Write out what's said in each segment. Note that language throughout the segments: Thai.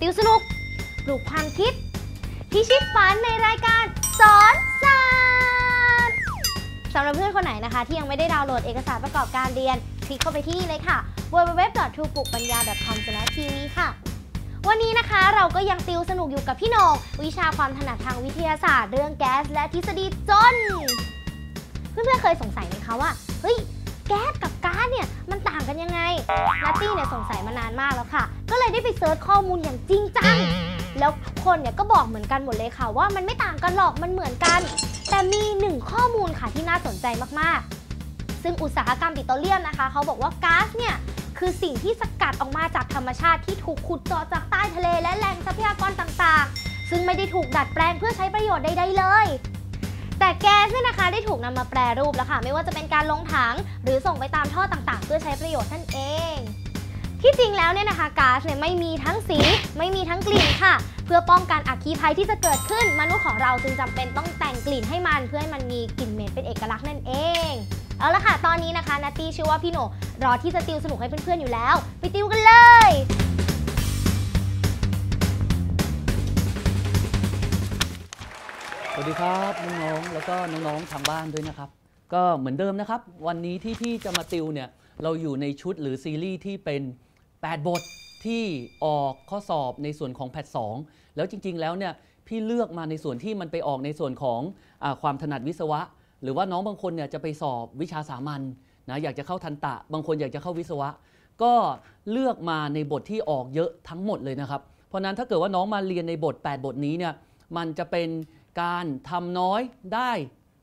ติวสนุกปลูกความคิดพิชิตฝันในรายการสอนศาสตร์สำหรับเพื่อนคนไหนนะคะ ที่ยังไม่ได้ดาวน์โหลดเอกสารประกอบการเรียน คลิกเข้าไปที่เลยค่ะ w w w t r u e p u k p a n y a c o m t v ค่ะ วันนี้นะคะเราก็ยังติวสนุกอยู่กับพี่นงวิชาความถนัดทางวิทยาศาสตร์ เรื่องแก๊ส และทฤษฎีจน เพื่อนๆเคยสงสัยไหมคะว่าเฮ้ยแก๊สกับก๊าซเนี่ยันต่างกันยังไง นัตตี้เนี่ยสงสัยมานานมากแล้วค่ะ ก็เลยได้ไปเซิร์ชข้อมูลอย่างจริงจัง แล้วคนเนี่ยก็บอกเหมือนกันหมดเลยค่ะว่ามันไม่ต่างกันหรอก มันเหมือนกัน แต่มีหนึ่งข้อมูลค่ะที่น่าสนใจมากๆ ซึ่งอุตสาหกรรมปิโตรเลียมนะคะเขาบอกว่าก๊าซเนี่ยคือสิ่งที่สกัดออกมาจากธรรมชาติที่ถูกขุดเจาะจากใต้ทะเลและแหล่งทรัพยากรต่างๆ ซึ่งไม่ได้ถูกดัดแปลงเพื่อใช้ประโยชน์ใดๆเลยแต่แก๊สเนี่ยนะคะได้ถูกนำมาแปรรูปแล้วค่ะไม่ว่าจะเป็นการลงถังหรือส่งไปตามท่อต่างๆ เพื่อใช้ประโยชน์นั่นเอง ที่จริงแล้วเนี่ยนะคะก๊าซเนี่ยไม่มีทั้งสีไม่มีทั้งกลิ่นค่ะ เพื่อป้องกันอัคคีภัยที่จะเกิดขึ้นมนุษย์ของเราจึงจำเป็นต้องแต่งกลิ่นให้มันเพื่อให้มันมีกลิ่นเหม็นเป็นเอกลักษณ์นั่นเองเอาละค่ะตอนนี้นะคะนัตตี้เชื่อว่าพี่โหนรอที่จะติวสนุกให้เพื่อนๆอยู่แล้ว ไปติวกันเลยสวัสดีครับ น้องๆ แล้วก็น้องๆทางบ้านด้วยนะครับก็เหมือนเดิมนะครับ วันนี้ที่พี่จะมาติวเนี่ยเราอยู่ในชุดหรือซีรีส์ที่เป็น 8 บทที่ออกข้อสอบในส่วนของแพทสองแล้วจริง ๆ แล้วเนี่ยพี่เลือกมาในส่วนที่มันไปออกในส่วนของอความถนัดวิศวะ หรือว่าน้องบางคนเนี่ยจะไปสอบวิชาสามัญนะอยากจะเข้าทันตะ บางคนอยากจะเข้าวิศวะ ก็เลือกมาในบทที่ออกเยอะทั้งหมดเลยนะครับเพราะนั้นถ้าเกิดว่าน้องมาเรียนในบท 8 บทนี้เนี่ยมันจะเป็นการทำน้อยได้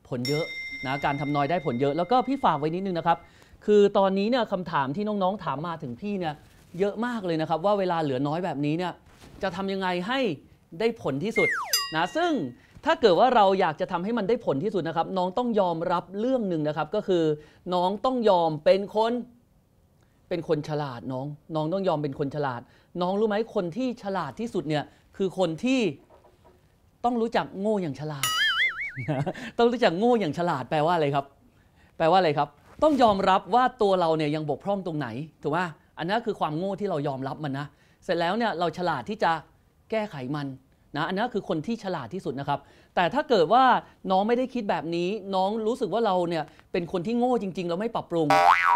ผลเยอะนะการทำน้อยได้ผลเยอะ แล้วก็พี่ฝากไว้นิดนึงนะครับ คือตอนนี้เนี่ยคำถามที่น้องๆถามมาถึงพี่เนี่ยเยอะมากเลยนะครับ ว่าเวลาเหลือน้อยแบบนี้เนี่ยจะทำยังไงให้ได้ผลที่สุดนะซึ่งถ้าเกิดว่าเราอยากจะทำให้มันได้ผลที่สุดนะครับ น้องต้องยอมรับเรื่องหนึ่งนะครับ ก็คือ น้องต้องยอมเป็นคนเป็นคนฉลาดน้องน้องต้องยอมเป็นคนฉลาด น้องรู้ไหมคนที่ฉลาดที่สุดเนี่ยคือคนที่ต้องรู้จักโง่อย่างฉลาด ต้องรู้จักโง่อย่างฉลาดแปลว่าอะไรครับ แปลว่าอะไรครับ ต้องยอมรับว่าตัวเราเนี่ยยังบกพร่องตรงไหนถูกไหมอันนั้นคือความโง่ที่เรายอมรับมันนะ เสร็จแล้วเนี่ยเราฉลาดที่จะแก้ไขมันนะ อันนั้นคือคนที่ฉลาดที่สุดนะครับ แต่ถ้าเกิดว่าน้องไม่ได้คิดแบบนี้ น้องรู้สึกว่าเราเนี่ยเป็นคนที่โง่จริง ๆ เราไม่ปรับปรุง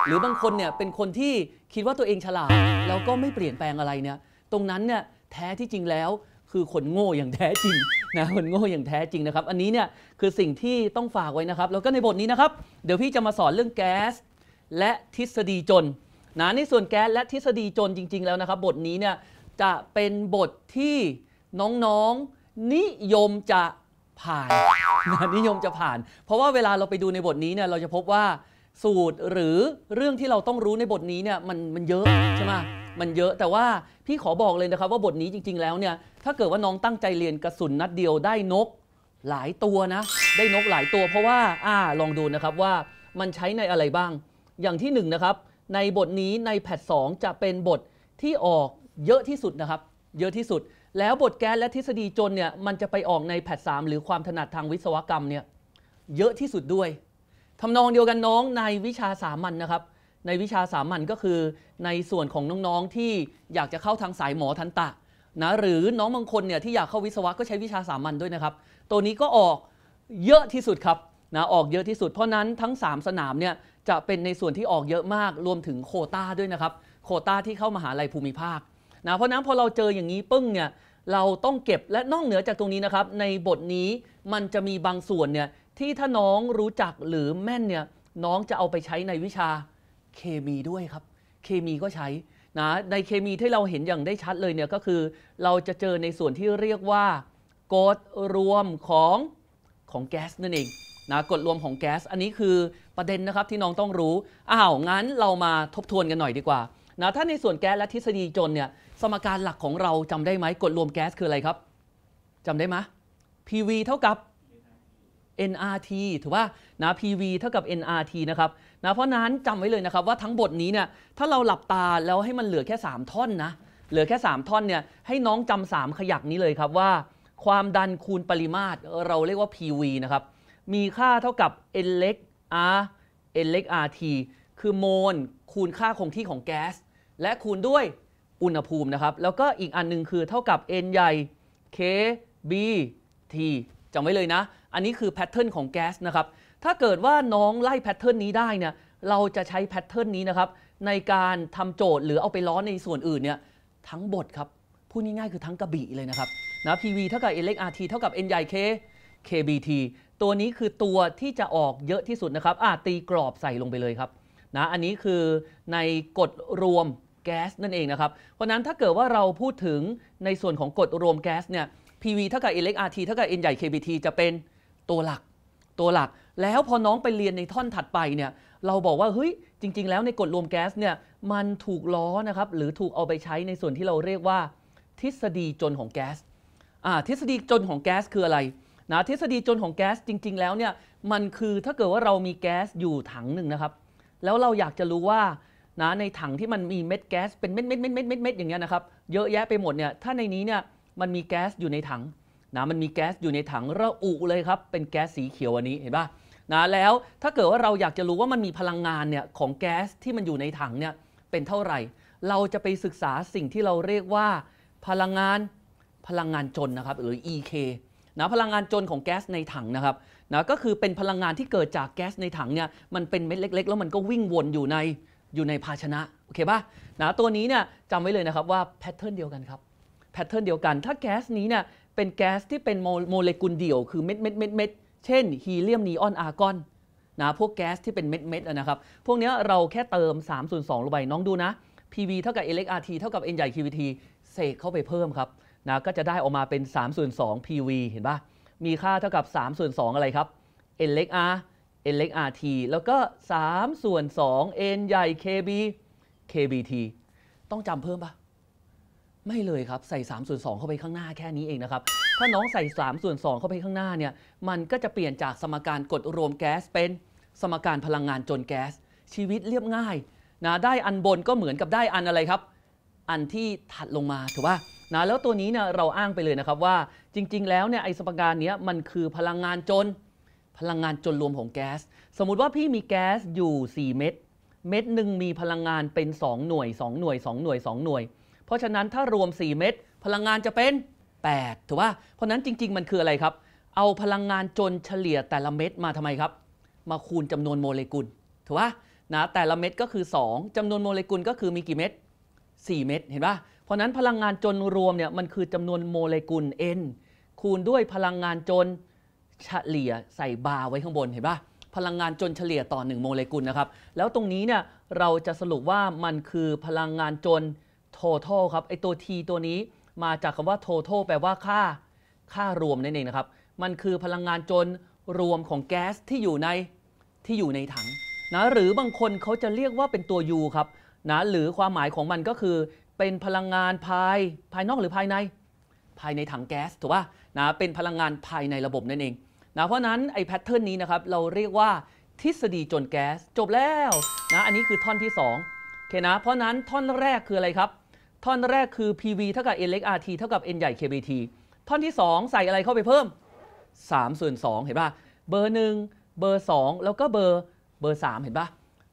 หรือบางคนเนี่ยเป็นคนที่คิดว่าตัวเองฉลาดแล้วก็ไม่เปลี่ยนแปลงอะไรเนี่ย ตรงนั้นเนี่ยแท้ที่จริงแล้วคือคนโง่อย่างแท้จริงนะคนโง่อย่างแท้จริงนะครับ อันนี้เนี่ยคือสิ่งที่ต้องฝากไว้นะครับ แล้วก็ในบทนี้นะครับ เดี๋ยวพี่จะมาสอนเรื่องแก๊ส และทฤษฎีจนนะในส่วนแก๊ส และทฤษฎีจนจริง ๆ แล้วนะครับบทนี้เนี่ยจะเป็นบทที่น้องๆนิยมจะผ่าน นิยมจะผ่าน เพราะว่าเวลาเราไปดูในบทนี้เนี่ยเราจะพบว่าสูตรหรือเรื่องที่เราต้องรู้ในบทนี้เนี่ยมันมันเยอะใช่ไหมมันเยอะแต่ว่า พี่ขอบอกเลยนะครับว่าบทนี้จริง ๆแล้วเนี่ยถ้าเกิดว่าน้องตั้งใจเรียนกระสุนนัดเดียวได้นกหลายตัวนะ ได้นกหลายตัวเพราะว่าอ่าลองดูนะครับว่ามันใช้ในอะไรบ้าง อย่างที่ 1นนะครับในบทนี้ในแพทงจะเป็นบทที่ออกเยอะที่สุดนะครับเยอะที่สุด แล้วบทแก๊สและทฤษฎีจนเนี่ยมันจะไปออกในแพทมหรือความถนัดทางวิศวกรรมเนี่ยเยอะที่สุดด้วยทำนองเดียวกันน้องในวิชาสามัญนนะครับ ในวิชาสามัญก็คือในส่วนของน้องๆที่อยากจะเข้าทางสายหมอทันตะนะหรือน้องบางคนเนี่ยที่อยากเข้าวิศวะก็ใช้วิชาสามัญด้วยนะครับ ตัวนี้ก็ออกเยอะที่สุดครับนะออกเยอะที่สุดเพราะนั้นทั้ง 3 สนามเนี่ยจะเป็นในส่วนที่ออกเยอะมากรวมถึงโคต้าด้วยนะครับโคต้าที่เข้ามาหาลัยภูมิภาคนะเพราะนั้นพอเราเจออย่างนี้ปึ้งเนี่ยเราต้องเก็บและนอกเหนือจากตรงนี้นะครับ ในบทนี้มันจะมีบางส่วนเนี่ยที่ถ้าน้องรู้จักหรือแม่นเนี่ยน้องจะเอาไปใช้ในวิชาเคมีด้วยครับเคมีก็ใช้นะในเคมีที่เราเห็นอย่างได้ชัดเลยเนี่ยก็คือ เราจะเจอในส่วนที่เรียกว่ากฎรวมของของแก๊สนั่นเองนะกฎรวมของแก๊สอันนี้คือประเด็นนะครับที่น้องต้องรู้อ้าวงั้นเรามาทบทวนกันหน่อยดีกว่านะถ้าในส่วนแก๊สและทฤษฎีจนเนี่ยสมการหลักของเราจำได้ไหมกฎรวมแก๊สคืออะไรครับ จำได้ไหม PV เท่ากับ NRT ถูกป่ะนะ PV เท่ากับ NRT นะครับนะ เพราะนั้นจำไว้เลยนะครับว่าทั้งบทนี้เนี่ยถ้าเราหลับตาแล้วให้มันเหลือแค่ 3 ท่อนนะ เหลือแค่ 3 ท่อนเนี่ยให้น้องจำสามขยักนี้เลยครับว่าความดันคูณปริมาตรเราเรียกว่า PV นะครับมีค่าเท่ากับ N เล็ก R N เล็ก RT คือโมลคูณค่าคงที่ของแก๊สและคูณด้วยอุณหภูมินะครับแล้วก็อีกอันนึงคือเท่ากับ N ใหญ่ K B T จำไว้เลยนะอันนี้คือแพทเทิร์นของแก๊สนะครับ ถ้าเกิดว่าน้องไล่แพทเทิร์นนี้ได้เนี่ย เราจะใช้แพทเทิร์นนี้นะครับ ในการทำโจทย์หรือเอาไปล้อในส่วนอื่นเนี่ยทั้งบทครับพูดง่ายๆคือทั้งกระบี่เลยนะครับนะ PV เท่ากับ n เล็ก RT เท่ากับ N ใหญ่ K KBT ตัวนี้คือตัวที่จะออกเยอะที่สุดนะครับอาตีกรอบใส่ลงไปเลยครับนะอันนี้คือในกฎรวมแก๊สนั่นเองนะครับเพราะนั้นถ้าเกิดว่าเราพูดถึงในส่วนของกฎรวมแก๊สเนี่ย PV เท่ากับ n เล็ก RT เท่ากับ N ใหญ่ KBT จะเป็นตัวหลัก ตัวหลัก แล้วพอน้องไปเรียนในท่อนถัดไปเนี่ย เราบอกว่า เฮ้ย จริง ๆ แล้วในกฎรวมแก๊สเนี่ย มันถูกล้อนะครับ หรือถูกเอาไปใช้ในส่วนที่เราเรียกว่า ทฤษฎีจนของแก๊ส ทฤษฎีจนของแก๊สคืออะไรนะทฤษฎีจนของแก๊สจริงๆ แล้วเนี่ย มันคือถ้าเกิดว่าเรามีแก๊สอยู่ถังหนึ่งนะครับ แล้วเราอยากจะรู้ว่า นะ ในถังที่มันมีเม็ดแก๊สเป็นเม็ดเม็ดเม็ดเม็ดเม็ดอย่างเงี้ยนะครับ เยอะแยะไปหมดเนี่ย ถ้าในนี้เนี่ย มันมีแก๊สอยู่ในถังนะมันมีแก๊สอยู่ในถังระอุเลยครับ เป็นแก๊สสีเขียวอันนี้เห็นปะนะ แล้วถ้าเกิดว่าเราอยากจะรู้ว่ามันมีพลังงานเนี่ยของแก๊สที่มันอยู่ในถังเนี่ยเป็นเท่าไหร่ เราจะไปศึกษาสิ่งที่เราเรียกว่า พลังงานพลังงานจนนะครับหรือ EK นะพลังงานจนของแก๊สในถังนะครับ นะ ก็คือเป็นพลังงานที่เกิดจากแก๊สในถังเนี่ยมันเป็นเม็ดเล็กๆ แล้วมันก็วิ่งวนอยู่ในอยู่ในภาชนะ โอเคป่ะ นะ ตัวนี้เนี่ยจำไว้เลยนะครับว่าแพทเทิร์นเดียวกันครับ แพทเทิร์นเดียวกัน ถ้าแก๊สนี้เนี่ยเป็นแก๊สที่เป็นโมเลกุลเดี่ยว คือเม็ดเม็ดเม็ดเม็ดเช่นฮีเลียมนีออนอาร์กอนนะพวกแก๊สที่เป็นเม็ดเม็ดนะครับพวกนี้เราแค่เติม3ส่วน2ลงไปน้องดูนะ PV เท่ากับ LXRT เท่ากับ N ใหญ่ QVT เสกเข้าไปเพิ่มครับนะก็จะได้ออกมาเป็น3ส่วน2 PV เห็นปะมีค่าเท่ากับ3ส่วน2อะไรครับ N เล็ก R N เล็ก RT แล้วก็3ส่วน2 N ใหญ่ KB KBT ต้องจำเพิ่มปะไม่เลยครับ ใส่3ส่วน2 เข้าไปข้างหน้าแค่นี้เองนะครับถ้าน้องใส่3ส่วน2เข้าไปข้างหน้าเนี่ยมันก็จะเปลี่ยนจากสมการกดรวมแก๊สเป็นสมการพลังงานจนแก๊ส ชีวิตเรียบง่ายนะได้อันบนก็เหมือนกับได้อันอะไรครับ อันที่ถัดลงมาถูกป่ะนะแล้วตัวนี้เนี่ยเราอ้างไปเลยนะครับว่า จริง ๆ แล้วเนี่ยไอสมการนี้มันคือพลังงานจน พลังงานจนรวมของแก๊สสมมุติว่าพี่มีแก๊สอยู่ 4 เม็ดเม็ดหนึ่งมีพลังงานเป็น 2 หน่วย2หน่วย2หน่วย2หน่วยวยเพราะฉะนั้นถ้ารวม 4 เม็ดพลังงานจะเป็น 8ถูกป่ะเพราะนั้นจริง ๆ มันคืออะไรครับ เอาพลังงานจนเฉลี่ยแต่ละเม็ดมาทำไมครับ มาคูณจำนวนโมเลกุลถูกป่ะนะแต่ละเม็ดก็คือ 2 จำนวนโมเลกุลก็คือมีกี่เม็ด4เม็ดเห็นป่ะ เพราะนั้นพลังงานจนรวมเนี่ยมันคือจำนวนโมเลกุล n คูณด้วยพลังงานจนเฉลี่ยใส่บาร์ไว้ข้างบนเห็นป่ะพลังงานจนเฉลี่ยต่อ 1 โมเลกุลนะครับแล้วตรงนี้เนี่ยเราจะสรุปว่ามันคือพลังงานจน total ครับไอตัว t ตัวนี้มาจากคำว่า total แปลว่าค่าค่ารวมนั่นเองนะครับมันคือพลังงานจนรวมของแก๊สที่อยู่ในที่อยู่ในถังนะหรือบางคนเขาจะเรียกว่าเป็นตัว u ครับนะหรือความหมายของมันก็คือ เป็นพลังงานภายภายนอกหรือภายใน ภายในถังแก๊สถูกป่ะนะเป็นพลังงานภายในระบบนั่นเองนะเพราะนั้นไอ้แพทเทิร์นนี้นะครับเราเรียกว่า ทฤษฎีจนแก๊สจบแล้วนะอันนี้คือท่อนที่2โอเคนะ เพราะนั้นท่อนแรกคืออะไรครับท่อนแรกคือ PV เท่ากับ n เล็ก RT เท่ากับ n ใหญ่ KBT ท่อนที่ 2 ใส่อะไรเข้าไปเพิ่ม 3 ส่วน 2 เห็นป่ะ เบอร์ 1 เบอร์ 2 แล้วก็เบอร์ เบอร์ 3 เห็นป่ะ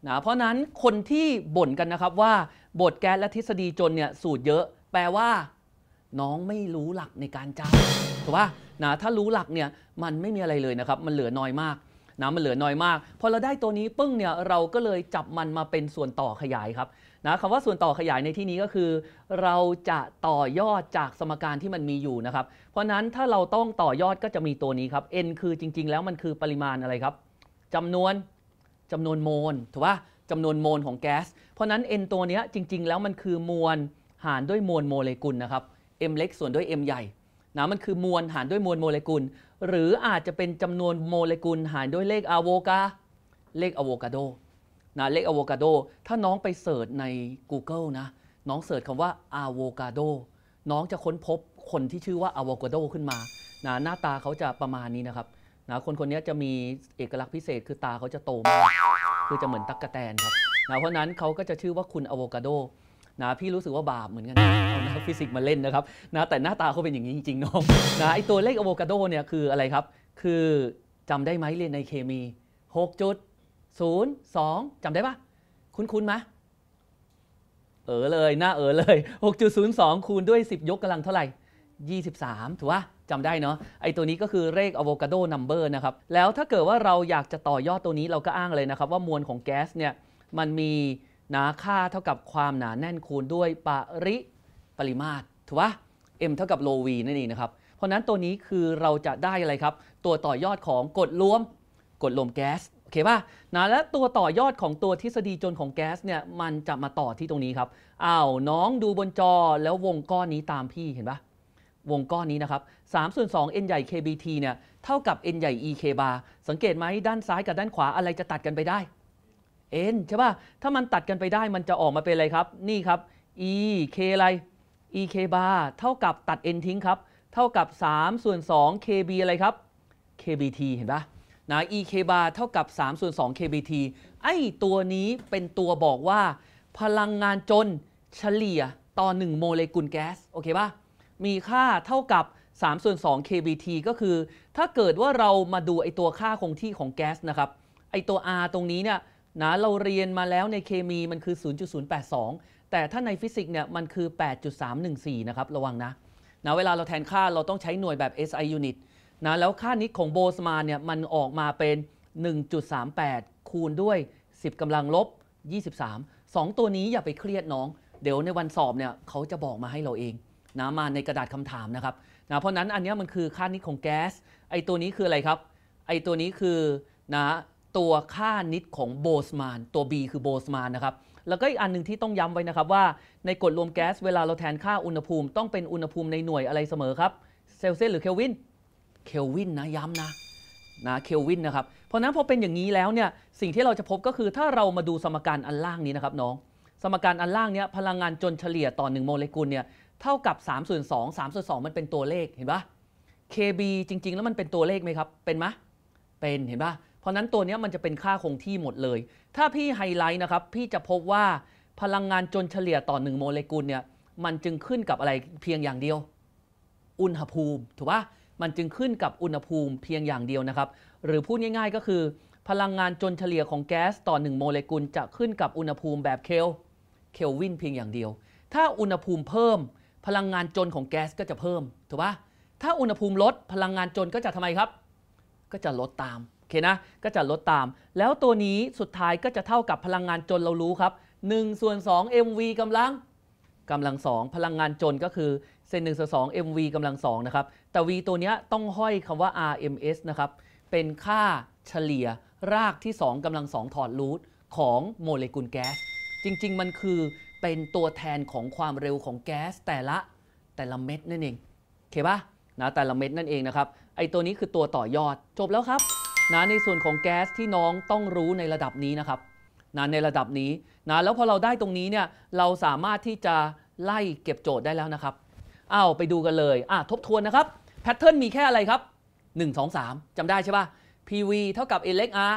นะ เพราะนั้นคนที่บ่นกันนะครับว่าบทแก๊ส และทฤษฎีจนเนี่ยสูตรเยอะ แปลว่า น้องไม่รู้หลักในการจำถูกป่ะนะ ถ้ารู้หลักเนี่ยมันไม่มีอะไรเลยนะครับ มันเหลือน้อยมาก นะ มันเหลือน้อยมากพอเราได้ตัวนี้ปึ้งเนี่ยเราก็เลยจับมันมาเป็นส่วนต่อขยายครับนะคำว่าส่วนต่อขยายในที่นี้ก็คือ เราจะต่อยอดจากสมการที่มันมีอยู่นะครับเพราะนั้นถ้าเราต้องต่อยอดก็จะมีตัวนี้ครับ n คือจริงๆ แล้วมันคือปริมาณอะไรครับจำนวนจำนวนโมลถูกป่ะจำนวนโมลของแก๊สเพราะนั้น n ตัวนี้จริงๆแล้วมันคือมวลหารด้วยมวลโมเลกุลนะครับ m เล็กส่วนด้วย m ใหญ่นะมันคือมวลหารด้วยมวลโมเลกุล หรืออาจจะเป็นจำนวนโมเลกุล หารด้วยเลขอะโวกาเลขอะโวคาโดนะเล็กอะโวคาโดถ้าน้องไปเสิร์ชใน Google นะน้องเสิร์ชคำว่าอะโวคาโดน้องจะค้นพบคนที่ชื่อว่าอะโวคาโดขึ้นมานะหน้าตาเขาจะประมาณนี้นะครับนะคนคนนี้จะมีเอกลักษณ์พิเศษคือตาเขาจะโตมาก คือจะเหมือนตั๊กกแตนครับนะเพราะนั้นเขาก็จะชื่อว่าคุณอะโวคาโดนะพี่รู้สึกว่าบาปเหมือนกันนะฟิสิกส์มาเล่นนะครับนะแต่หน้าตาเขาเป็นอย่างนี้จริง ๆน้องนะไอตัวเลขอะโวคาโดเนี่ยคืออะไรครับคือจำได้ไหมเรียนในเคมี6จุด0 2 จำได้ปะคุณคุณมไหมเออเลย น่าเออเลย 6.02 คูณด้วย 10 ยกกำลังเท่าไหร่ 23 ถูกปะจำได้เนาะ ไอตัวนี้ก็คือเลขอะโวคาโด นัมเบอร์นะครับ แล้วถ้าเกิดว่าเราอยากจะต่อยอดตัวนี้เราก็อ้างเลยนะครับ ว่ามวลของแก๊สเนี่ย มันมีหนาค่าเท่ากับความหนาแน่นคูณด้วยปริปริมาตร ถูกปะ m เท่ากับโลว v นั่นเองนะครับ เพราะนั้นตัวนี้คือเราจะได้อะไรครับ ตัวต่อยอดของกฎรวมกฎรวมแก๊สเคป่ะนะแล้วตัวต่อยอดของตัวทฤษฎีจนของแก๊สเนี่ยมันจะมาต่อที่ตรงนี้ครับอ้าวน้องดูบนจอแล้ววงก้อนนี้ตามพี่เห็นปะวงก้อนนี้นะครับ3ส่วน2 n ใหญ่ kbt เนี่ย เท่ากับ n ใหญ่ ek bar สังเกตไหมด้านซ้ายกับด้านขวาอะไรจะตัดกันไปได้ n ใช่ป่ะ ถ้ามันตัดกันไปได้มันจะออกมาเป็นอะไรครับ นี่ครับ e k อะไร e k bar เท่ากับตัด n ทิ้งครับ เท่ากับ3ส่วน2 kb อะไรครับ kbt เห็นปะนะ EK bar เท่ากับ3ส่วน2 kBT ไอ้ตัวนี้เป็นตัวบอกว่า พลังงานจนเฉลี่ยต่อ 1 โมเลกุลแก๊สโอเคปะมีค่าเท่ากับ3ส่วน2 kBT ก็คือ ถ้าเกิดว่าเรามาดูไอตัวค่าคงที่ของแก๊สนะครับไอตัว R ตรงนี้เนี่ยนะเราเรียนมาแล้วในเคมี มันคือ 0.082 แต่ถ้าในฟิสิกส์เนี่ยมันคือ 8.314นะครับระวังนะนะเวลาเราแทนค่าเราต้องใช้หน่วยแบบ SI unit นะแล้วค่านิ้ของโบสมานเนี่ยมันออกมาเป็น 1.38 คูณด้วย 10กำลังลบ 23 2 ตัวนี้อย่าไปเครียดน้องเดี๋ยวในวันสอบเนี่ยเขาจะบอกมาให้เราเองนะมาในกระดาษคำถามนะครับนะเพราะนั้นอันนี้มันคือค่านิดของแก๊สไอตัวนี้คืออะไรครับไอตัวนี้คือ นะ ตัวค่านิดของโบสมานตัว B คือโบสมานนะครับแล้วก็อีกอันหนึ่งที่ต้องย้ำไว้นะครับว่าในกฎรวมแก๊สเวลาเราแทนค่าอุณหภูมิต้องเป็นอุณหภูมิในหน่วยอะไรเสมอครับเซลเซียสหรือเคลวินเคลวินนะย้ำนะนะ เคลวินนะครับ เพราะนั้นพอเป็นอย่างนี้แล้วเนี่ยสิ่งที่เราจะพบก็คือถ้าเรามาดูสมการอันล่างนี้นะครับน้องสมการอันล่างเนี้ยพลังงานจนเฉลี่ยต่อ1โมเลกุลเนี่ยเท่ากับ3ส่วน2 3ส่วน2มันเป็นตัวเลขเห็นปะ KB จริง ๆ แล้วมันเป็นตัวเลขไหมครับเป็นไหมเป็นเห็นปะเพราะนั้นตัวนี้มันจะเป็นค่าคงที่หมดเลย ถ้าพี่ไฮไลท์นะครับ พี่จะพบว่าพลังงานจนเฉลี่ยต่อ 1 โมเลกุลเนี่ยมันจึงขึ้นกับอะไรเพียงอย่างเดียว อุณหภูมิถูกป่ะมันจึงขึ้นกับอุณหภูมิเพียงอย่างเดียวนะครับหรือพูดง่ายๆ ก็คือ พลังงานจนเฉลี่ยของแก๊สต่อ 1 โมเลกุล จะขึ้นกับอุณหภูมิแบบเคลเคลวินเพียงอย่างเดียว ถ้าอุณหภูมิเพิ่ม พลังงานจนของแก๊สก็จะเพิ่มถูกปะถ้าอุณหภูมิลดพลังงานจนก็จะทำไมครับ ก็จะลดตามโอเคนะ ก็จะลดตาม แล้วตัวนี้สุดท้ายก็จะเท่ากับพลังงานจนเรารู้ครับ1ส่วน2 mv กำลังกำลังสองพลังงานจนก็คือเซนหนึ่งส่วนสอง mv กำลังสองนะครับ แต่ v ตัวนี้ต้องห้อยคำว่า rms นะครับ เป็นค่าเฉลี่ยรากที่ 2กำลังสองถอดรูทของโมเลกุลแก๊ส จริง ๆ มันคือเป็นตัวแทนของความเร็วของแก๊สแต่ละแต่ละเม็ดนั่นเองโอเคปะนะแต่ละเม็ดนั่นเองนะครับ ไอตัวนี้คือตัวต่อยอด จบแล้วครับนะในส่วนของแก๊สที่น้องต้องรู้ในระดับนี้นะครับนะในระดับนี้นะแล้วพอเราได้ตรงนี้เนี่ยเราสามารถที่จะไล่เก็บโจทย์ได้แล้วนะครับเอาไปดูกันเลย อ่ะทบทวนนะครับแพทเทิร์นมีแค่อะไรครับ 1 2 3 จำได้ใช่ป่ะ PV เท่ากับ N เล็ก R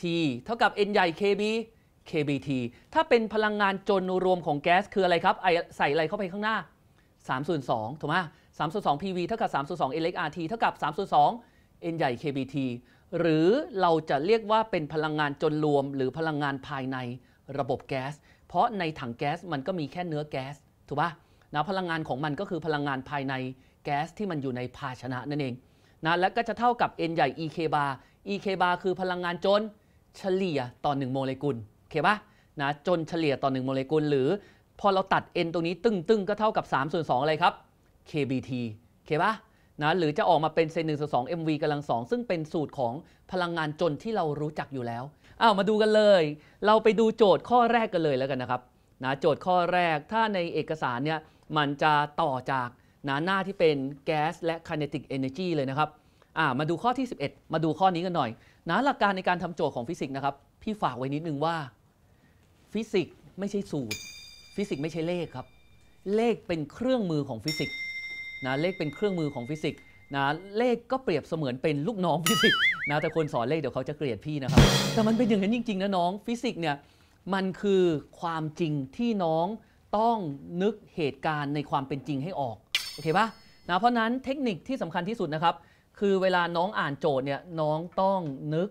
T เท่ากับ N ใหญ่ KB KBT ถ้าเป็นพลังงานจนรวมของแก๊สคืออะไรครับ ใส่อะไรเข้าไปข้างหน้า3ส่วน2ถูกไหม3ส่วน2 PV เท่ากับ3ส่วน2 N เล็ก RT เท่ากับ3ส่วน2 N ใหญ่ KBT หรือเราจะเรียกว่าเป็นพลังงานจนรวมหรือพลังงานภายในระบบแก๊ส เพราะในถังแก๊สมันก็มีแค่เนื้อแก๊สถูกป่ะนะพลังงานของมันก็คือพลังงานภายในแก๊สที่มันอยู่ในภาชนะนั่นเองนะและก็จะเท่ากับ n ใหญ่ ek bar ek bar คือพลังงานจนเฉลี่ยต่อ 1 โมเลกุล โอเคปะนะจนเฉลี่ยต่อ1โมเลกุล หรือพอเราตัด n ตรงนี้ตึ้งๆ ก็เท่ากับ3ส่วน2อะไรครับ kBt โอเคปะนะหรือจะออกมาเป็นเซนหนึ่งส่วนสอง mv กำลังสองซึ่งเป็นสูตรของพลังงานจนที่เรารู้จักอยู่แล้วอ้าวมาดูกันเลย เราไปดูโจทย์ข้อแรกกันเลยแล้วกันนะครับนะโจทย์ข้อแรกถ้าในเอกสารเนี่ยมันจะต่อจากหนาหน้าที่เป็นแก๊สและ kinetic energy เลยนะครับ มาดูข้อที่ 11 มาดูข้อนี้กันหน่อยนะหลักการในการทำโจทย์ของฟิสิกส์นะครับ พี่ฝากไว้นิดนึงว่า ฟิสิกส์ไม่ใช่สูตร ฟิสิกส์ไม่ใช่เลขครับ เลขเป็นเครื่องมือของฟิสิกส์นะเลขเป็นเครื่องมือของฟิสิกส์นะเลขก็เปรียบเสมือนเป็นลูกน้องฟิสิกส์นะแต่คนสอนเลขเดี๋ยวเขาจะเกลียดพี่นะครับแต่มันเป็นอย่างนั้นจริงๆนะน้องฟิสิกส์เนี่ยมันคือความจริงที่น้องต้องนึกเหตุการณ์ในความเป็นจริงให้ออก โอเคปะนะเพราะนั้นเทคนิคที่สำคัญที่สุดนะครับคือเวลาน้องอ่านโจทย์เนี่ยน้องต้องนึก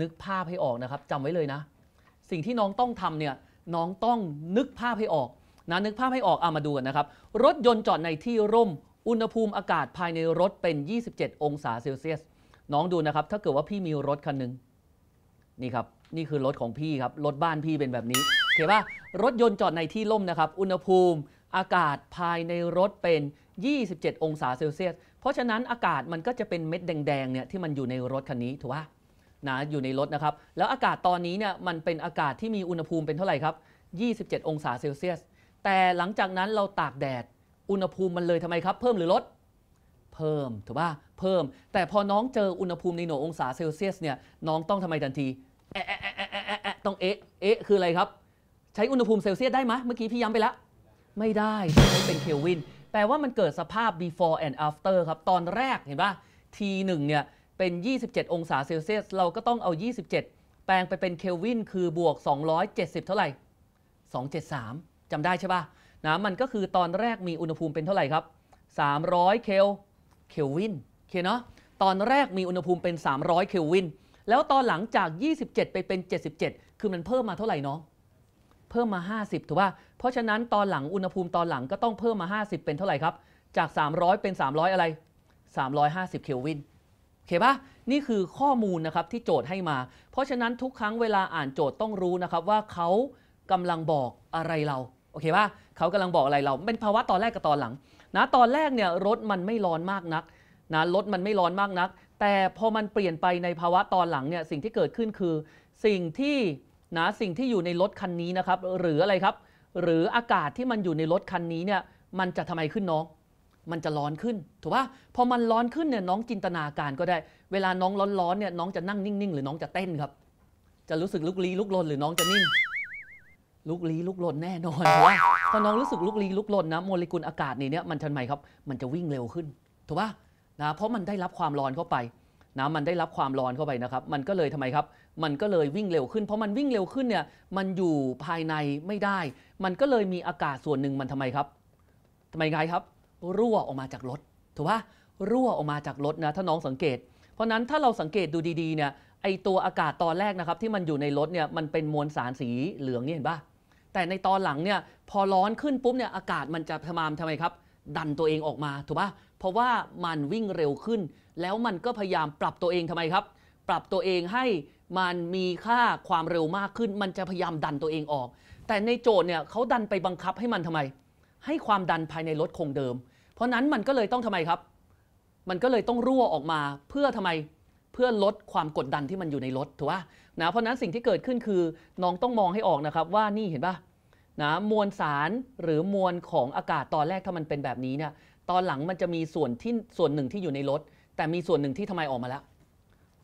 นึกภาพให้ออกนะครับจำไว้เลยนะ สิ่งที่น้องต้องทำเนี่ยน้องต้องนึกภาพให้ออกนะนึกภาพให้ออกเอามาดูกันนะครับรถยนต์จอดในที่ร่มอุณหภูมิอากาศภายในรถเป็น 27 องศาเซลเซียสน้องดูนะครับถ้าเกิดว่าพี่มีรถคันหนึ่งนี่ครับ นี่คือรถของพี่ครับรถบ้านพี่เป็นแบบนี้โอเคป่ะรถยนต์จอดในที่ร่มนะครับ อุณหภูมิอากาศภายในรถเป็น 27 องศาเซลเซียส เพราะฉะนั้นอากาศมันก็จะเป็นเม็ดแดงๆเนี่ยที่มันอยู่ในรถคันนี้ถูกปะนะอยู่ในรถนะครับ แล้วอากาศตอนนี้เนี่ยมันเป็นอากาศที่มีอุณหภูมิเป็นเท่าไหร่ครับ 27 องศาเซลเซียส แต่หลังจากนั้นเราตากแดดอุณหภูมิมันเลยทำไมครับ เพิ่มหรือลดเพิ่มถูกปะเพิ่ม แต่พอน้องเจออุณหภูมิในหน่วยองศาเซลเซียสเนี่ยน้องต้องทำไมทันที ต้องเอ๊ะ เอ๊ะคืออะไรครับใช้อุณหภูมิเซลเซียสได้ไหม เมื่อกี้พี่ย้ำไปแล้ว ไม่ได้ใช้เป็นเคลวิน แปลว่ามันเกิดสภาพ before and after ครับ ตอนแรกเห็นปะ T1 เนี่ย เป็น 27 องศาเซลเซียส เราก็ต้องเอา 27 แปลงไปเป็นเคลวิน คือบวก 270 เท่าไหร่ 273จำได้ใช่ปะนะมันก็คือตอนแรกมีอุณหภูมิเป็นเท่าไหร่ครับ300เคลเคลวินเคเนาะ ตอนแรกมีอุณหภูมิเป็น300เคลวิน แล้วตอนหลังจาก 27 ไปเป็น 77 คือมันเพิ่มมาเท่าไหร่น้องเพิ่มมา 50 ถูกป่ะเพราะฉะนั้นตอนหลังอุณหภูมิตอนหลังก็ต้องเพิ่มมา 50 เป็นเท่าไหร่ครับ จาก 300 เป็น 300 อะไร350 เคลวินโอเคป่ะนี่คือข้อมูลนะครับที่โจทย์ให้มา เพราะฉะนั้นทุกครั้งเวลาอ่านโจทย์ต้องรู้นะครับว่าเขากำลังบอกอะไรเราโอเคป่ะเขากำลังบอกอะไรเรา เป็นภาวะตอนแรกกับตอนหลังนะตอนแรกเนี่ยรถมันไม่ร้อนมากนักนะรถมันไม่ร้อนมากนัก แต่พอมันเปลี่ยนไปในภาวะตอนหลังเนี่ยสิ่งที่เกิดขึ้นคือสิ่งที่นะสิ่งที่อยู่ในรถคันนี้นะครับ หรืออะไรครับ หรืออากาศที่มันอยู่ในรถคันนี้เนี่ย มันจะทำไมขึ้นน้อง มันจะร้อนขึ้นถูกป่ะพอมันร้อนขึ้นเนี่ยน้องจินตนาการก็ได้เวลาน้องร้อนร้อนเนี่ยน้องจะนั่งนิ่งๆหรือน้องจะเต้นครับ จะรู้สึกลุกลี้ลุกลนหรือน้องจะนิ่ง ลุกลี้ลุกลนแน่นอนถูก่ะพอน้องรู้สึกลุกลี้ลุกลนนะโมเลกุลอากาศนี่เนี่ยมันทำไมครับ มันจะวิ่งเร็วขึ้นถูกป่ะนะเพราะมันได้รับความร้อนเข้าไปนะมันได้รับความร้อนเข้าไปนะครับมันก็เลยทำไมครับมันก็เลยวิ่งเร็วขึ้น เพราะมันวิ่งเร็วขึ้นเนี่ย มันอยู่ภายในไม่ได้ มันก็เลยมีอากาศส่วนหนึ่งมันทำไมครับ ทำไมไงครับ รั่วออกมาจากรถ ถูกปะรั่วออกมาจากรถนะ ถ้าน้องสังเกต เพราะนั้นถ้าเราสังเกตดูดี ๆเนี่ย ไอตัวอากาศตอนแรกนะครับ ที่มันอยู่ในรถเนี่ย มันเป็นมวลสารสีเหลืองนี่เห็นปะแต่ในตอนหลังเนี่ย พอร้อนขึ้นปุ๊บเนี่ย อากาศมันจะทมามทำไมครับ ดันตัวเองออกมา ถูกปะเพราะว่ามันวิ่งเร็วขึ้น แล้วมันก็พยายามปรับตัวเองทำไมครับ ปรับตัวเองให้มันมีค่าความเร็วมากขึ้น มันจะพยายามดันตัวเองออก แต่ในโจทย์เนี่ยเขาดันไปบังคับให้มันทำไม ให้ความดันภายในรถคงเดิม เพราะนั้นมันก็เลยต้องทำไมครับ มันก็เลยต้องรั่วออกมาเพื่อทำไม เพื่อลดความกดดันที่มันอยู่ในรถถูกป่ะ นะ เพราะนั้นสิ่งที่เกิดขึ้นคือ น้องต้องมองให้ออกนะครับ ว่านี่เห็นป่ะนะมวลสารหรือมวลของอากาศตอนแรกถ้ามันเป็นแบบนี้เนี่ย ตอนหลังมันจะมีส่วนที่ส่วนหนึ่งที่อยู่ในรถ แต่มีส่วนหนึ่งที่ทำไมออกมาแล้ว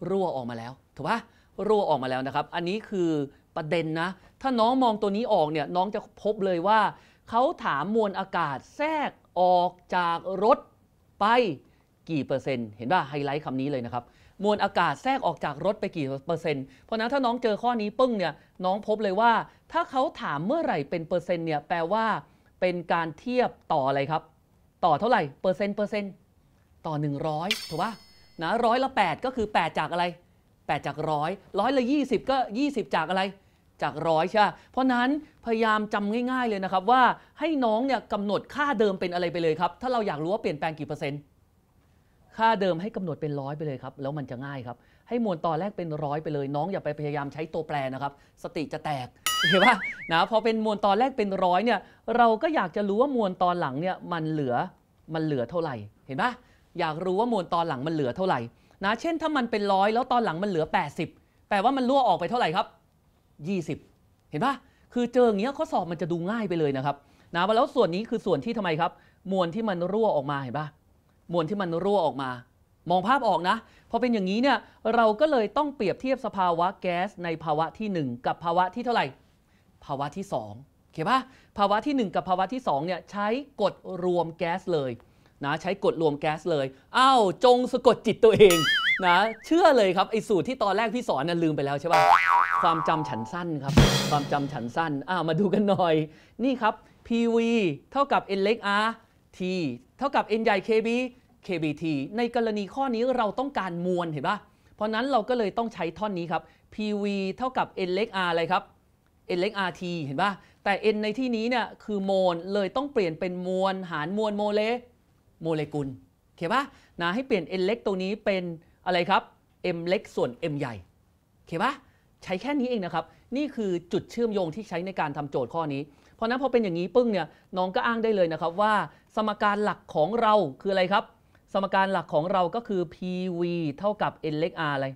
รั่วออกมาแล้วถูกป่ะรั่วออกมาแล้วนะครับ อันนี้คือประเด็นนะ ถ้าน้องมองตัวนี้ออกเนี่ยน้องจะพบเลยว่า เขาถามมวลอากาศแทรกออกจากรถไปกี่เปอร์เซ็นต์ เห็นว่าไฮไลท์คำนี้เลยนะครับมวลอากาศแทรกออกจากรถไปกี่เปอร์เซ็นต์ เพราะนั้นถ้าน้องเจอข้อนี้ปึ้งเนี่ยน้องพบเลยว่า ถ้าเขาถามเมื่อไหร่เป็นเปอร์เซ็นต์เนี่ยแปลว่าเป็นการเทียบต่ออะไรครับ ต่อเท่าไหร่เปอร์เซ็นต์เปอร์เซ็นต์ต่อ 100ถูกป่ะนะร้อยละ8ก็คือ8จากอะไร8จากร้อยร้อยละ20ก็20 จากอะไร จากร้อยใช่เพราะนั้นพยายามจำง่าย ๆเลยนะครับว่าให้น้องเนี่ยกำหนดค่าเดิมเป็นอะไรไปเลยครับถ้าเราอยากรู้ว่าเปลี่ยนแปลงกี่เปอร์เซ็นต์ค่าเดิมให้กำหนดเป็นร้อยไปเลยครับแล้วมันจะง่ายครับให้มวลตอนแรกเป็นร้อยไปเลยน้องอย่าไปพยายามใช้ตัวแปรนะครับสติจะแตกเห็นปะนะพอเป็นมวลตอนแรกเป็นร้อยเนี่ยเราก็อยากจะรู้ว่ามวลตอนหลังเนี่ยมันเหลือมันเหลือเท่าไหร่ เห็นปะอยากรู้ว่ามวลตอนหลังมันเหลือเท่าไหร่นะเช่นถ้ามันเป็นร้อยแล้วตอนหลังมันเหลือ 80 แปลว่ามันรั่วออกไปเท่าไหร่ครับ 20 เห็นปะคือเจออย่างเงี้ยข้อสอบมันจะดูง่ายไปเลยนะครับนะแล้วส่วนนี้คือส่วนที่ทำไมครับ มวลที่มันรั่วออกมาเห็นปะมวลที่มันรั่วออกมา มองภาพออกนะพอเป็นอย่างนี้เนี่ยเราก็เลยต้องเปรียบเทียบสภาวะแก๊สในภาวะที่ 1 กับภาวะที่เท่าไหร่ภาวะที่2เข้าใจปะภาวะที่ 1 กับภาวะที่2เนี่ยใช้กฎรวมแก๊สเลยนะใช้กดรวมแก๊สเลย อ้าวจงสะกดจิตตัวเองนะเชื่อเลยครับไอสูตรที่ตอนแรกพี่สอนน่ะลืมไปแล้วใช่ป่ะความจำฉันสั้นครับ ความจำฉันสั้นอ้ามาดูกันหน่อย นี่ครับ PV เท่ากับ n เล็ก r t เท่ากับ n ใหญ่ kb kbt ในกรณีข้อนี้เราต้องการมวลเห็นป่ะเพราะนั้นเราก็เลยต้องใช้ท่อนนี้ครับ PV เท่ากับ n เล็ก r อะไรครับ n เล็ก rt เห็นป่ะแต่ n ในที่นี้เนี่ยคือโมลเลยต้องเปลี่ยนเป็นมวลหารมวลโมเลโมเลกุล เข้าปะนะ ให้เปลี่ยน n เล็กตรงนี้เป็น อะไร ครับ m เล็ก ส่วน m ใหญ่ เข้าปะใช้แค่นี้เองนะครับ นี่คือจุดเชื่อมโยงที่ใช้ในการทำโจทย์ข้อนี้ เพราะนั้นพอเป็นอย่างนี้ปึ้งเนี่ย น้องก็อ้างได้เลยนะครับว่าสมการหลักของเราคืออะไรครับ สมการหลักของเราก็คือ pv เท่ากับ n เล็ก r อะไร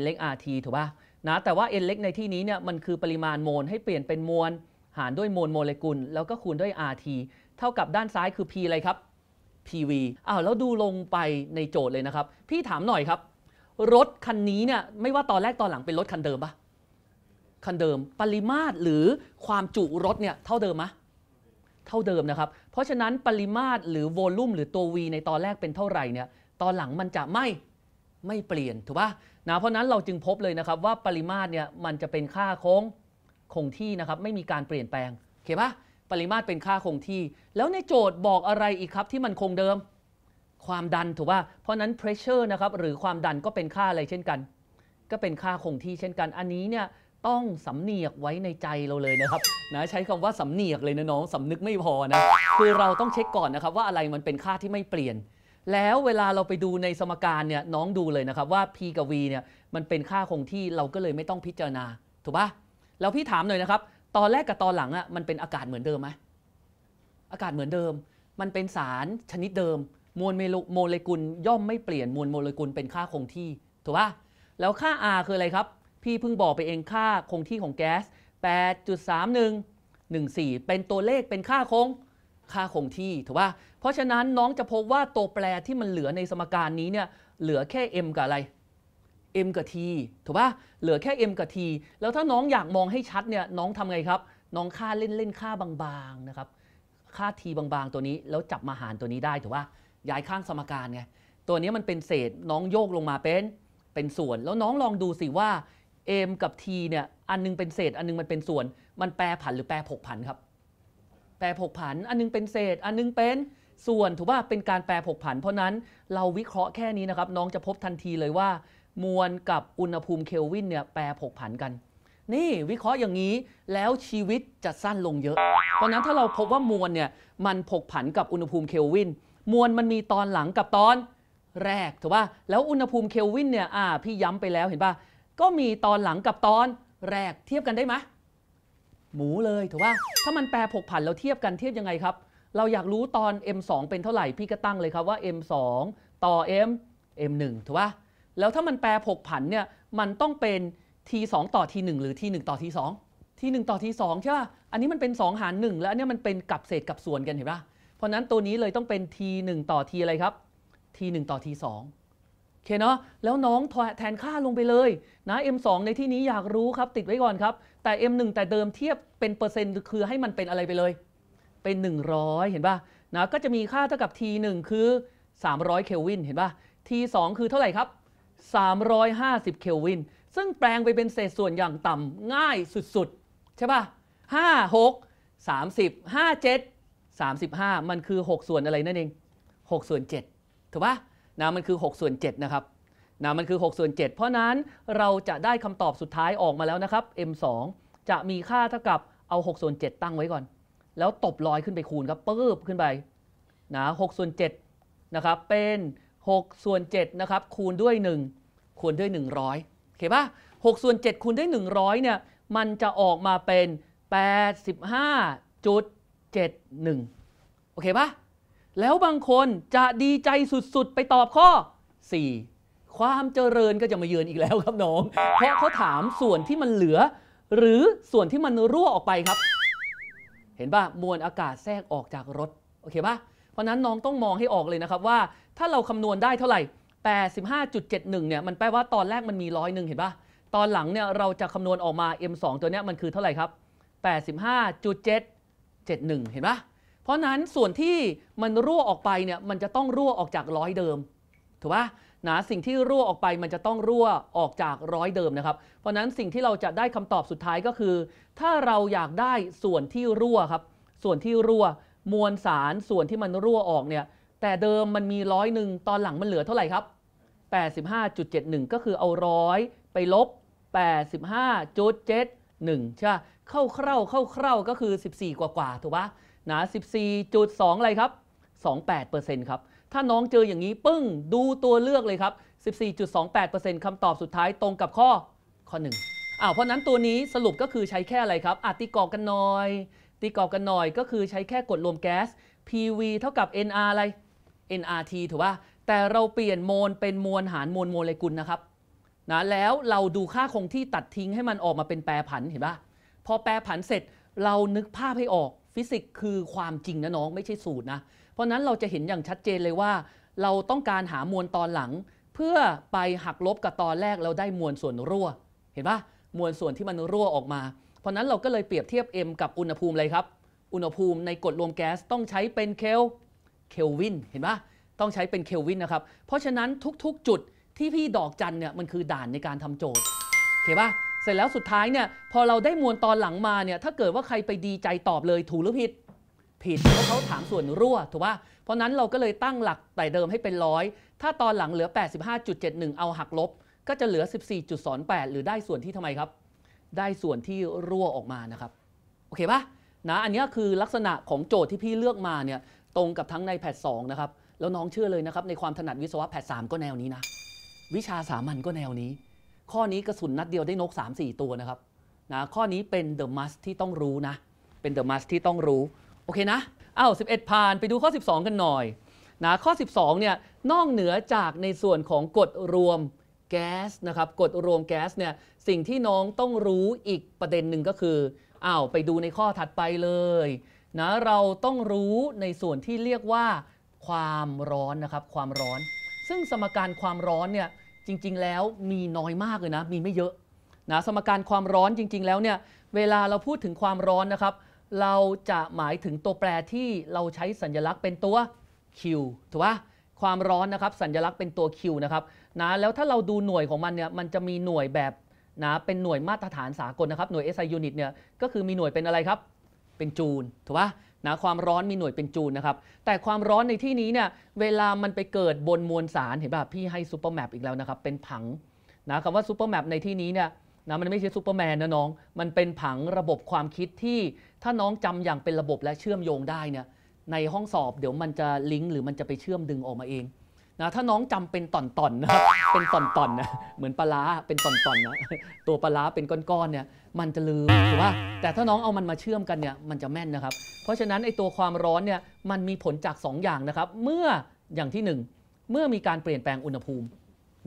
n เล็ก rt ถูกปะนะ แต่ว่า n เล็ก ในที่นี้เนี่ย มันคือปริมาณโมล ให้เปลี่ยนเป็นมวลหารด้วยโมลโมเลกุล แล้วก็คูณด้วย rt เท่ากับด้านซ้ายคือ p อะไรครับีวีอ้าวแล้วดูลงไปในโจทย์เลยนะครับพี่ถามหน่อยครับ รถคันนี้เนี่ยไม่ว่าตอนแรกตอนหลังเป็นรถคันเดิมปะคันเดิมปริมาตรหรือความจุรถเนี่ยเท่าเดิมไหมเท่าเดิมนะครับเพราะฉะนั้นปริมาตรหรือโวลูมหรือตัว V ในตอนแรกเป็นเท่าไหร่เนี่ยตอนหลังมันจะไม่ไม่เปลี่ยนถูกปะนะเพราะนั้นเราจึงพบเลยนะครับว่าปริมาตรเนี่ยมันจะเป็นค่าคงคงที่นะครับไม่มีการเปลี่ยนแปลงโอเคปะปริมาตรเป็นค่าคงที่ แล้วในโจทย์บอกอะไรอีกครับที่มันคงเดิม ความดันถูกป่ะเพราะนั้น pressure นะครับหรือความดันก็เป็นค่าอะไรเช่นกัน ก็เป็นค่าคงที่เช่นกัน อันนี้เนี่ยต้องสำเนียกไว้ในใจเราเลยนะครับนะใช้คำว่าสำเนียกเลยนะน้องสำนึกไม่พอนะคือเราต้องเช็คก่อนนะครับ ว่าอะไรมันเป็นค่าที่ไม่เปลี่ยน แล้วเวลาเราไปดูในสมการเนี่ยน้องดูเลยนะครับว่า p กับ v เนี่ยมันเป็นค่าคงที่เราก็เลยไม่ต้องพิจารณาถูกปะแล้วพี่ถามหน่อยนะครับตอนแรกกับตอนหลังอ่ะมันเป็นอากาศเหมือนเดิมไหมอากาศเหมือนเดิม มันเป็นสารชนิดเดิม มวลโมเลกุลย่อมไม่เปลี่ยนมวลโมเลกุลเป็นค่าคงที่ถูกป่ะแล้วค่า R คืออะไรครับ พี่เพิ่งบอกไปเองค่าคงที่ของแก๊ส 8.31 14 เป็นตัวเลขเป็นค่าคงค่าคงที่ถูกป่ะเพราะฉะนั้นน้องจะพบว่าตัวแปรที่มันเหลือในสมการนี้เนี่ยเหลือแค่ m กับอะไร m กับ t ถูกปะเหลือแค่ m กับ t แล้วถ้าน้องอยากมองให้ชัดเนี่ยน้องทำไงครับ น้องค่าเล่นเล่นค่าบางๆนะครับค่า t บางๆ ตัวนี้แล้วจับมาหารตัวนี้ได้ถูกปะย้ายข้างสมการไง ตัวนี้มันเป็นเศษน้องโยกลงมาเป็น เป็นส่วน แล้วน้องลองดูสิว่า m กับ t เนี่ยอันนึงเป็นเศษ อันนึงมันเป็นส่วน มันแปรผันหรือแปรผกผันครับ แปรผกผัน อันนึงเป็นเศษ อันนึงเป็นส่วนถูกป่ะเป็นการแปรผกผัน เพราะนั้นเราวิเคราะห์แค่นี้นะครับน้องจะพบทันทีเลยว่ามวลกับอุณหภูมิเคลวินเนี่ยแปรผกผันกัน นี่วิเคราะห์อย่างนี้แล้วชีวิตจะสั้นลงเยอะเพราะนั้นถ้าเราพบว่ามวลเนี่ยมันผกผันกับอุณหภูมิเคลวินมวลมันมีตอนหลังกับตอน แรกถูกป่ะแล้วอุณหภูมิเคลวินเนี่ยอ่าพี่ย้ำไปแล้วเห็นป่ะก็มีตอนหลังกับตอน แรกเทียบกันได้ไหมหมูเลยถูกป่ะถ้ามันแปรผกผันเราเทียบกันเทียบยังไงครับ เราอยากรู้ตอน m 2เป็นเท่าไหร่พี่ก็ตั้งเลยครับว่า m 2ต่อ m m 1ถูกป่ะแล้วถ้ามันแปรผกผันเนี่ย มันต้องเป็น t 2ต่อ t 1หรือ t 1ต่อ t 2 t 1ต่อ t 2ใช่ป่ะ อันนี้มันเป็น 2 หาร 1 แล้วอันนี้มันเป็นกับเศษกับส่วนกันเห็นป่ะ เพราะนั้นตัวนี้เลยต้องเป็น t 1ต่อ t อะไรครับ t 1ต่อ t 2โอเคเนาะ แล้วน้องแทนค่าลงไปเลยนะ m 2ในที่นี้อยากรู้ครับ ติดไว้ก่อนครับ แต่ m 1แต่เดิมเทียบเป็นเปอร์เซ็นต์คือให้มันเป็นอะไรไปเลย เป็น100 เห็นป่ะ นะก็จะมีค่าเท่ากับ t 1คือ300เคลวินเห็นป่ะ t 2คือเท่าไหร่ครับ350 เคลวิน ซึ่งแปลงไปเป็นเศษส่วนอย่างต่ำง่ายสุดๆ ใช่ปะ่ะ 5 6 30 5 7 35 มันคือ 6 ส่วนอะไรนั่นเอง6ส่วน7ถูกป่ะนะมันคือ6ส่วน7นะครับนะมันคือ6ส่วน7 เพราะนั้นเราจะได้คำตอบสุดท้ายออกมาแล้วนะครับ m2 จะมีค่าเท่ากับเอา6ส่วน7 ตั้งไว้ก่อน แล้วตบลอยขึ้นไปคูณครับปึ๊บขึ้นไปนะ6ส่วน7นะครับเป็น6ส่วน7นะครับคูณด้วย 1 คูณด้วย 100โอเคปะ6ส่วน7คูณด้วย 100เนี่ยมันจะออกมาเป็น 85.71โอเคปะแล้วบางคนจะดีใจสุดๆไปตอบข้อ 4 ความเจริญก็จะมาเยือนอีกแล้วครับน้องเพราะเขาถามส่วนที่มันเหลือ หรือส่วนที่มันรั่วออกไปครับ เห็นป่ะมวลอากาศแทรกออกจากรถโอเคป่ะเพราะนั้นน้องต้องมองให้ออกเลยนะครับว่าถ้าเราคำนวณได้เท่าไหร่แปดสิบห้าจุดเจ็ดหนึ่งเนี่ยมันแปลว่าตอนแรกมันมีร้อยหนึ่งเห็นปะตอนหลังเนี่ยเราจะคำนวณออกมา m2 ตัวเนี้ยมันคือเท่าไหร่ครับ 85.771 เห็นปะเพราะนั้นส่วนที่มันรั่วออกไปเนี่ยมันจะต้องรั่วออกจากร้อยเดิมถูกปะนะสิ่งที่รั่วออกไปมันจะต้องรั่วออกจากร้อยเดิมนะครับ เพราะนั้นสิ่งที่เราจะได้คำตอบสุดท้ายก็คือ ถ้าเราอยากได้ส่วนที่รั่วครับ ส่วนที่รั่วมวลสารส่วนที่มันรั่วออกเนี่ยแต่เดิมมันมีร้อยหนึ่งตอนหลังมันเหลือเท่าไหร่ครับ 85.71 ก็คือเอาร้อยไปลบ 85.71ใช่เข้าเคร่าเข้าเคร่าก็คือ 14 กว่ากว่าถูกปะนะ14.2 อะไรครับ 28%ครับ ถ้าน้องเจออย่างนี้ปึ้งดูตัวเลือกเลยครับ 14.28%คำตอบสุดท้ายตรงกับข้อข้อ1อ้าวเพราะนั้นตัวนี้สรุปก็คือใช้แค่อะไรครับอติกรอบกันหน่อยตีกรอบกันหน่อยก็คือใช้แค่กดรวมแก๊ส PV เท่ากับ NR อะไร nrt ถูกป่ะแต่เราเปลี่ยนโมลเป็นมวลหารมวลโมเลกุลนะครับ นะ แล้วเราดูค่าคงที่ตัดทิ้งให้มันออกมาเป็นแปรผันเห็นป่ะพอแปรผันเสร็จเรานึกภาพให้ออกฟิสิกส์คือความจริงนะน้องไม่ใช่สูตรนะ เพราะนั้นเราจะเห็นอย่างชัดเจนเลยว่า เราต้องการหามวลตอนหลัง เพื่อไปหักลบกับตอนแรกเราได้มวลส่วนรั่ว เห็นปะมวลส่วนที่มันรั่วออกมา เพราะนั้นเราก็เลยเปรียบเทียบ m กับอุณหภูมิเลยครับ อุณหภูมิในกฎรวมแก๊สต้องใช้เป็นเคลเคลวินเห็นปะต้องใช้เป็นเคลวินนะครับ เพราะฉะนั้นทุกๆ จุดที่พี่ดอกจันเนี่ยมันคือด่านในการทำโจทย์ โอเคปะเสร็จแล้วสุดท้ายเนี่ยพอเราได้มวลตอนหลังมาเนี่ยถ้าเกิดว่าใครไปดีใจตอบเลยถูกหรือผิด ผิดเพราะเขาถามส่วนรั่วถูกป่ะเพราะนั้นเราก็เลยตั้งหลักแต่เดิมให้เป็นร้อย ถ้าตอนหลังเหลือ 85.71 เอาหักลบ ก็จะเหลือ 14.28 หรือได้ส่วนที่ทำไมครับ ได้ส่วนที่รั่วออกมานะครับโอเคปะนะอันนี้คือลักษณะของโจทย์ที่พี่เลือกมาเนี่ยตรงกับทั้งในแพทสองนะครับแล้วน้องเชื่อเลยนะครับในความถนัดวิศวะแพทสามก็แนวนี้นะวิชาสามัญก็แนวนี้ ข้อนี้กระสุนนัดเดียวได้นก 3-4 ตัวนะครับนะข้อนี้เป็นเดอะมัสที่ต้องรู้นะเป็นเดอะมัสที่ต้องรู้โอเคนะอา้าว11 ผ่านไปดูข้อ 12 กันหน่อยนะข้อ 12เนี่ยนอกเหนือจากในส่วนของกฎรวมแก๊สนะครับกฎรวมแก๊สเนี่ยสิ่งที่น้องต้องรู้อีกประเด็นหนึ่งก็คืออ้าวไปดูในข้อถัดไปเลยนะเราต้องรู้ในส่วนที่เรียกว่าความร้อนนะครับความร้อน ซึ่งสมการความร้อนเนี่ยจริงๆแล้วมีน้อยมากเลยนะมีไม่เยอะนะสมการความร้อนจริงๆ แล้วเนี่ยเวลาเราพูดถึงความร้อนนะครับเราจะหมายถึงตัวแปรที่เราใช้สัญลักษณ์เป็นตัว Q ถูกปะความร้อนนะครับสัญลักษณ์เป็นตัว Q นะครับนะแล้วถ้าเราดูหน่วยของมันเนี่ยมันจะมีหน่วยแบบนะเป็นหน่วยมาตรฐานสากลนะครับหน่วย SI unit เนี่ยก็คือมีหน่วยเป็นอะไรครับเป็นจูลถูกปะนะความร้อนมีหน่วยเป็นจูลนะครับแต่ความร้อนในที่นี้เนี่ยเวลามันไปเกิดบนมวลสารเห็นป่ะพี่ให้ซูเปอร์แมปอีกแล้วนะครับเป็นผังนะคำว่าซูเปอร์แมปในที่นี้เนี่ยนะมันไม่ใช่ซูเปอร์แมนนะน้อง มันเป็นผังระบบความคิดที่ ถ้าน้องจำอย่างเป็นระบบและเชื่อมโยงได้เนี่ยในห้องสอบเดี๋ยวมันจะลิงก์หรือมันจะไปเชื่อมดึงออกมาเองนะถ้าน้องจำเป็นต่อนๆนะเป็นต่อนๆนะเหมือนปลาเป็นต่อนๆนะตัวปลาเป็นก้อนๆเนี่ยมันจะลืมถูกปหะแต่ถ้าน้องเอามันมาเชื่อมกันเนี่ยมันจะแม่นนะครับ เพราะฉะนั้นไอ้ตัวความร้อนเนี่ยมันมีผลจาก 2 อย่างนะครับ เมื่ออย่างที่ 1 เมื่อมีการเปลี่ยนแปลงอุณหภูมิ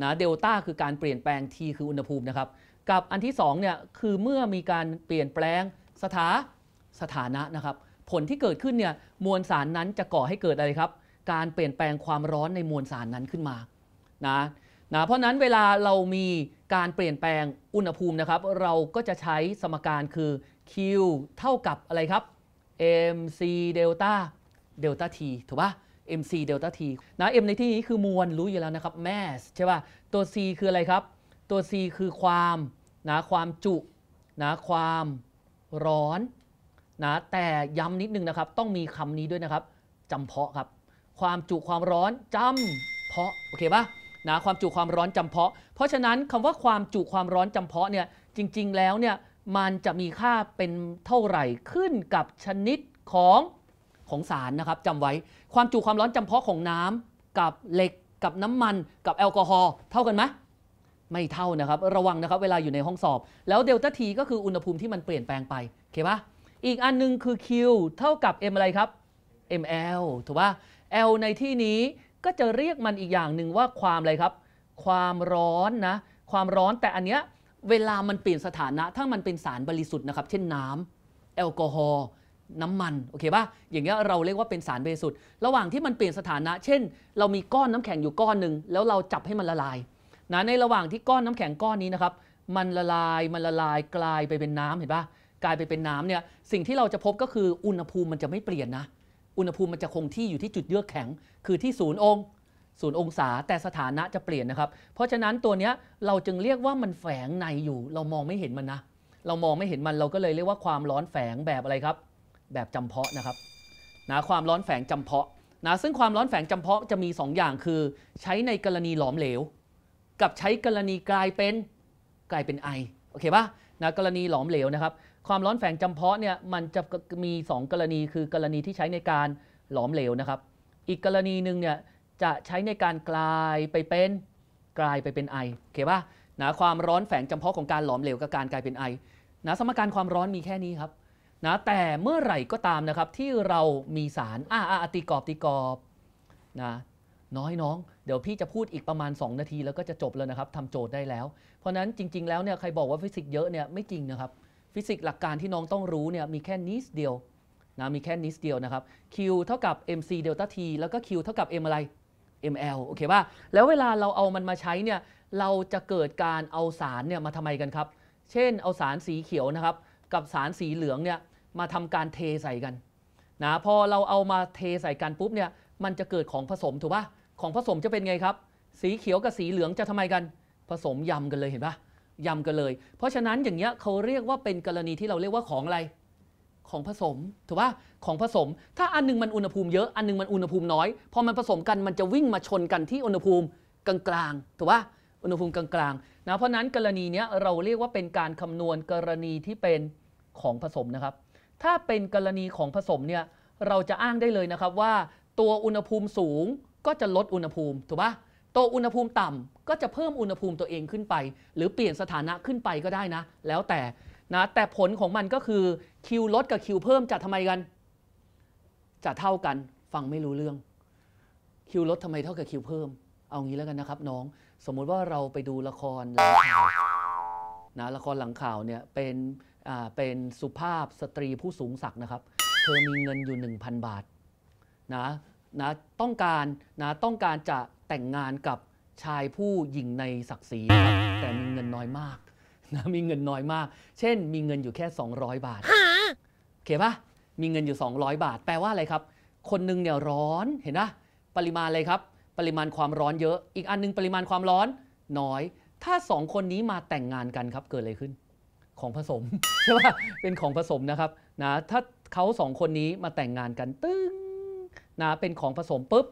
นะเดลต้าคือการเปลี่ยนแปลง T คืออุณหภูมินะครับ กับอันที่2เนี่ยคือเมื่อมีการเปลี่ยนแปลงสถาสถานะนะครับ ผลที่เกิดขึ้นเนี่ยมวลสารนั้นจะก่อให้เกิดอะไรครับการเปลี่ยนแปลงความร้อนในมวลสารนั้นขึ้นมา นะ นะ เพราะนั้นเวลาเรามีการเปลี่ยนแปลงอุณหภูมินะครับ เราก็จะใช้สมการคือ Q เท่ากับอะไรครับ mc delta delta t ถูกปะ mc delta t นะ m ในที่นี้คือมวลรู้อยู่แล้วนะครับ mass ใช่ปะตัว c คืออะไรครับ ตัว c คือความ นะ ความจุ นะ ความร้อน นะ แต่ย้ำนิดนึงนะครับ ต้องมีคำนี้ด้วยนะครับจำเพาะครับความจุความร้อนจำเพาะโอเคปะนะความจุความร้อนจำเพาะ เพราะฉะนั้นคำว่าความจุความร้อนจำเพาะเนี่ยจริง ๆ แล้วเนี่ยมันจะมีค่าเป็นเท่าไหร่ขึ้นกับชนิดของของสารนะครับจำไว้ความจุความร้อนจำเพาะของน้ำกับเหล็กกับน้ำมันกับแอลกอฮอล์เท่ากันไหมไม่เท่านะครับ ระวังนะครับเวลาอยู่ในห้องสอบ แล้วเดลต้าทีก็คืออุณหภูมิที่มันเปลี่ยนแปลงไปโอเคปะอีกอันนึงคือ Q เท่ากับ M อะไรครับ ml ถูกป่ะ L ในที่นี้ก็จะเรียกมันอีกอย่างหนึ่งว่าความอะไรครับ ความร้อนนะความร้อนแต่อันเนี้ยเวลามันเปลี่ยนสถานะถ้ามันเป็นสารบริสุทธิ์นะครับ เช่นน้ำแอลกอฮอล์น้ำมันโอเคป่ะอย่างเงี้ยเราเรียกว่าเป็นสารบริสุทธิ์ระหว่างที่มันเปลี่ยนสถานะ เช่น เรามีก้อนน้ำแข็งอยู่ก้อนหนึ่งแล้วเราจับให้มันละลายนะในระหว่างที่ก้อนน้ำแข็งก้อนนี้นะครับมันละลายมันละลายกลายไปเป็นน้ำเห็นป่ะกลายไปเป็นน้ำเนี่ยสิ่งที่เราจะพบก็คืออุณหภูมิมันจะไม่เปลี่ยนนะอุณหภูมิมันจะคงที่อยู่ที่จุดเยือกแข็ง คือที่ศูนย์องศูนย์องศา แต่สถานะจะเปลี่ยนนะครับ เพราะฉะนั้นตัวเนี้ยเราจึงเรียกว่ามันแฝงในอยู่ เรามองไม่เห็นมันนะ เรามองไม่เห็นมันเราก็เลยเรียกว่าความร้อนแฝงแบบอะไรครับ แบบจำเพาะนะครับนะความร้อนแฝงจำเพาะนะซึ่งความร้อนแฝงจำเพาะจะมี 2 อย่างคือ ใช้ในกรณีหลอมเหลว กับใช้กรณีกลายเป็นกลายเป็นไอโอเคปะนะกรณีหลอมเหลวนะครับความร้อนแฝงจำเพาะเนี่ยมันจะมี 2 กรณีคือ กรณีที่ใช้ในการหลอมเหลวนะครับ อีกกรณีหนึ่งเนี่ยจะใช้ในการกลายไปเป็น กลายไปเป็นไอโอเคปะนะความร้อนแฝงจำเพาะของการหลอมเหลวกับการกลายเป็นไอนะสมการความร้อนมีแค่นี้ครับนะแต่เมื่อไหร่ก็ตามนะครับที่เรามีสารอ่าอ่าตีกรอบตีกรอบนะน้อยน้องเดี๋ยวพี่จะพูดอีกประมาณ 2 นาทีแล้วก็จะจบแล้วนะครับทำโจทย์ได้แล้วเพราะนั้นจริงๆ แล้วเนี่ยใครบอกว่าฟิสิกส์เยอะเนี่ยไม่จริงนะครับิสิกส์หลักการที่น้องต้องรู้เนี่ยมีแค่นิดเดียวนะมีแค่นิดเดียวนะครับ Q เท่ากับ mc delta t แล้วก็ Q เท่ากับ m อะไร ml โอเคป่ะ แล้วเวลาเราเอามันมาใช้เนี่ยเราจะเกิดการเอาสารเนี่ยมาทำไมกันครับ เช่นเอาสารสีเขียวนะครับกับสารสีเหลืองเนี่ยมาทำการเทใส่กันนะพอเราเอามาเทใส่กันปุ๊บเนี่ยมันจะเกิดของผสมถูกป่ะของผสมจะเป็นไงครับ สีเขียวกับสีเหลืองจะทำไมกัน ผสมยำกันเลยเห็นป่ะยำกันเลย เพราะฉะนั้นอย่างเงี้ยเขาเรียกว่าเป็นกรณีที่เราเรียกว่าของอะไรของผสมถูกป่ะของผสมถ้าอันนึงมันอุณหภูมิเยอะอันนึงมันอุณหภูมิน้อยพอมันผสมกันมันจะวิ่งมาชนกันที่อุณหภูมิกลางๆถูกป่ะอุณหภูมิกลางๆนะเพราะนั้นกรณีเนี้ยเราเรียกว่าเป็นการคำนวณกรณีที่เป็นของผสมนะครับ ถ้าเป็นกรณีของผสมเนี่ยเราจะอ้างได้เลยนะครับว่า ตัวอุณหภูมิสูง ก็จะลดอุณหภูมิถูกป่ะตอุณหภูมิต่ำก็จะเพิ่มอุณหภูมิตัวเองขึ้นไป หรือเปลี่ยนสถานะขึ้นไปก็ได้นะ แล้วแต่นะแต่ผลของมันก็คือ Q ลดกับ Q เพิ่มจะทำไมกัน จะเท่ากัน ฟังไม่รู้เรื่อง Q ลดทำไมเท่ากับ Q เพิ่ม เอางี้แล้วกันนะครับน้องสมมุติว่าเราไปดูละครหลังข่าวนะละครหลังข่าวเนี่ยเป็นอ่าเป็นสุภาพสตรีผู้สูงศักดิ์นะครับเธอมีเงินอยู่ 1,000 บาทนะนะต้องการนะต้องการจะแต่งงานกับชายผู้หญิงในศักดิ์ศรีแต่มีเงินน้อยมากนะมีเงินน้อยมาก เช่นมีเงินอยู่แค่ 200 บาทโอเคปะมีเงินอยู่ 200 บาท แปลว่าอะไรครับ คนหนึ่งเนี่ยร้อนเห็นนะปริมาณอะไรครับ ปริมาณความร้อนเยอะอีกอันนึงปริมาณความร้อน น้อย ถ้าสองคนนี้มาแต่งงานกันครับเกิดอะไรขึ้น ของผสมใช่ปะเป็นของผสมนะครับ นะถ้าเขาสองคนนี้มาแต่งงานกัน ตึ้งนะเป็นของผสมปุ๊บ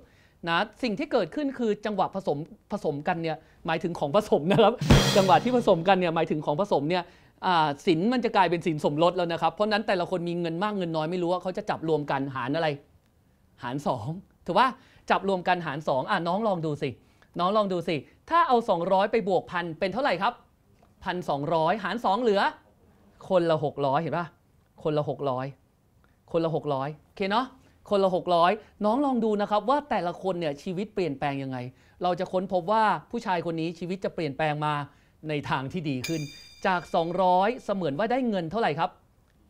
นะสิ่งที่เกิดขึ้นคือจังหวะผสมผสมกันเนี่ยหมายถึงของผสมนะครับ จังหวะที่ผสมกันเนี่ยหมายถึงของผสมเนี่ยสินมันจะกลายเป็นสินสมรสแล้วนะครับ เพราะนั้นแต่ละคนมีเงินมากเงินน้อยไม่รู้ว่าเขาจะจับรวมกันหารอะไร หาร2ถือว่าจับรวมกันหาร 2 อ่ะน้องลองดูสิ น้องลองดูสิ ถ้าเอา 200ไปบวกพันเป็นเท่าไหร่ครับพันสองร้อยหาร 2 เหลือ คนละ600เห็นป่ะคนละ 600คนละ600โอเคเนาะคนละ 600 น้องลองดูนะครับว่าแต่ละคนเนี่ยชีวิตเปลี่ยนแปลงยังไง เราจะค้นพบว่าผู้ชายคนนี้ชีวิตจะเปลี่ยนแปลงมาในทางที่ดีขึ้น จาก 200 เสมือนว่าได้เงินเท่าไหร่ครับ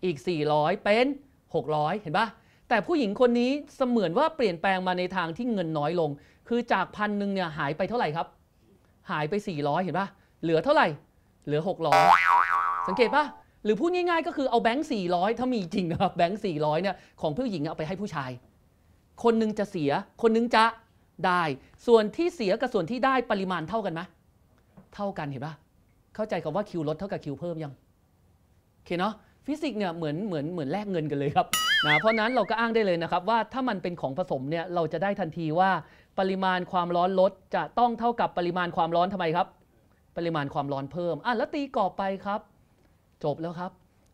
อีก 400 เป็น 600 เห็นปะแต่ผู้หญิงคนนี้เสมือนว่าเปลี่ยนแปลงมาในทางที่เงินน้อยลง คือจากพันหนึ่งเนี่ยหายไปเท่าไหร่ครับ หายไป 400 เห็นปะเหลือเท่าไหร่ เหลือ600สังเกตปะหรือพูดง่ายๆก็คือเอาแบงค์400 ถ้ามีจริงนะครับแบงค์400เนี่ยของผู้หญิงเอาไปให้ผู้ชาย คนนึงจะเสีย คนนึงจะได้ ส่วนที่เสียกับส่วนที่ได้ปริมาณเท่ากันไหมเท่ากันเห็นปะเข้าใจคำว่าคิวลดเท่ากับคิวเพิ่มยังโอเคเนาะฟิสิกส์เนี่ยเหมือนเหมือนเหมือนแลกเงินกันเลยครับนะเพราะนั้นเราก็อ้างได้เลยนะครับว่าถ้ามันเป็นของผสมเนี่ยเราจะได้ทันทีว่า ปริมาณความร้อนลดจะต้องเท่ากับปริมาณความร้อนทำไมครับ ปริมาณความร้อนเพิ่มอ่ะแล้วตีกรอบไปครับจบแล้วครับ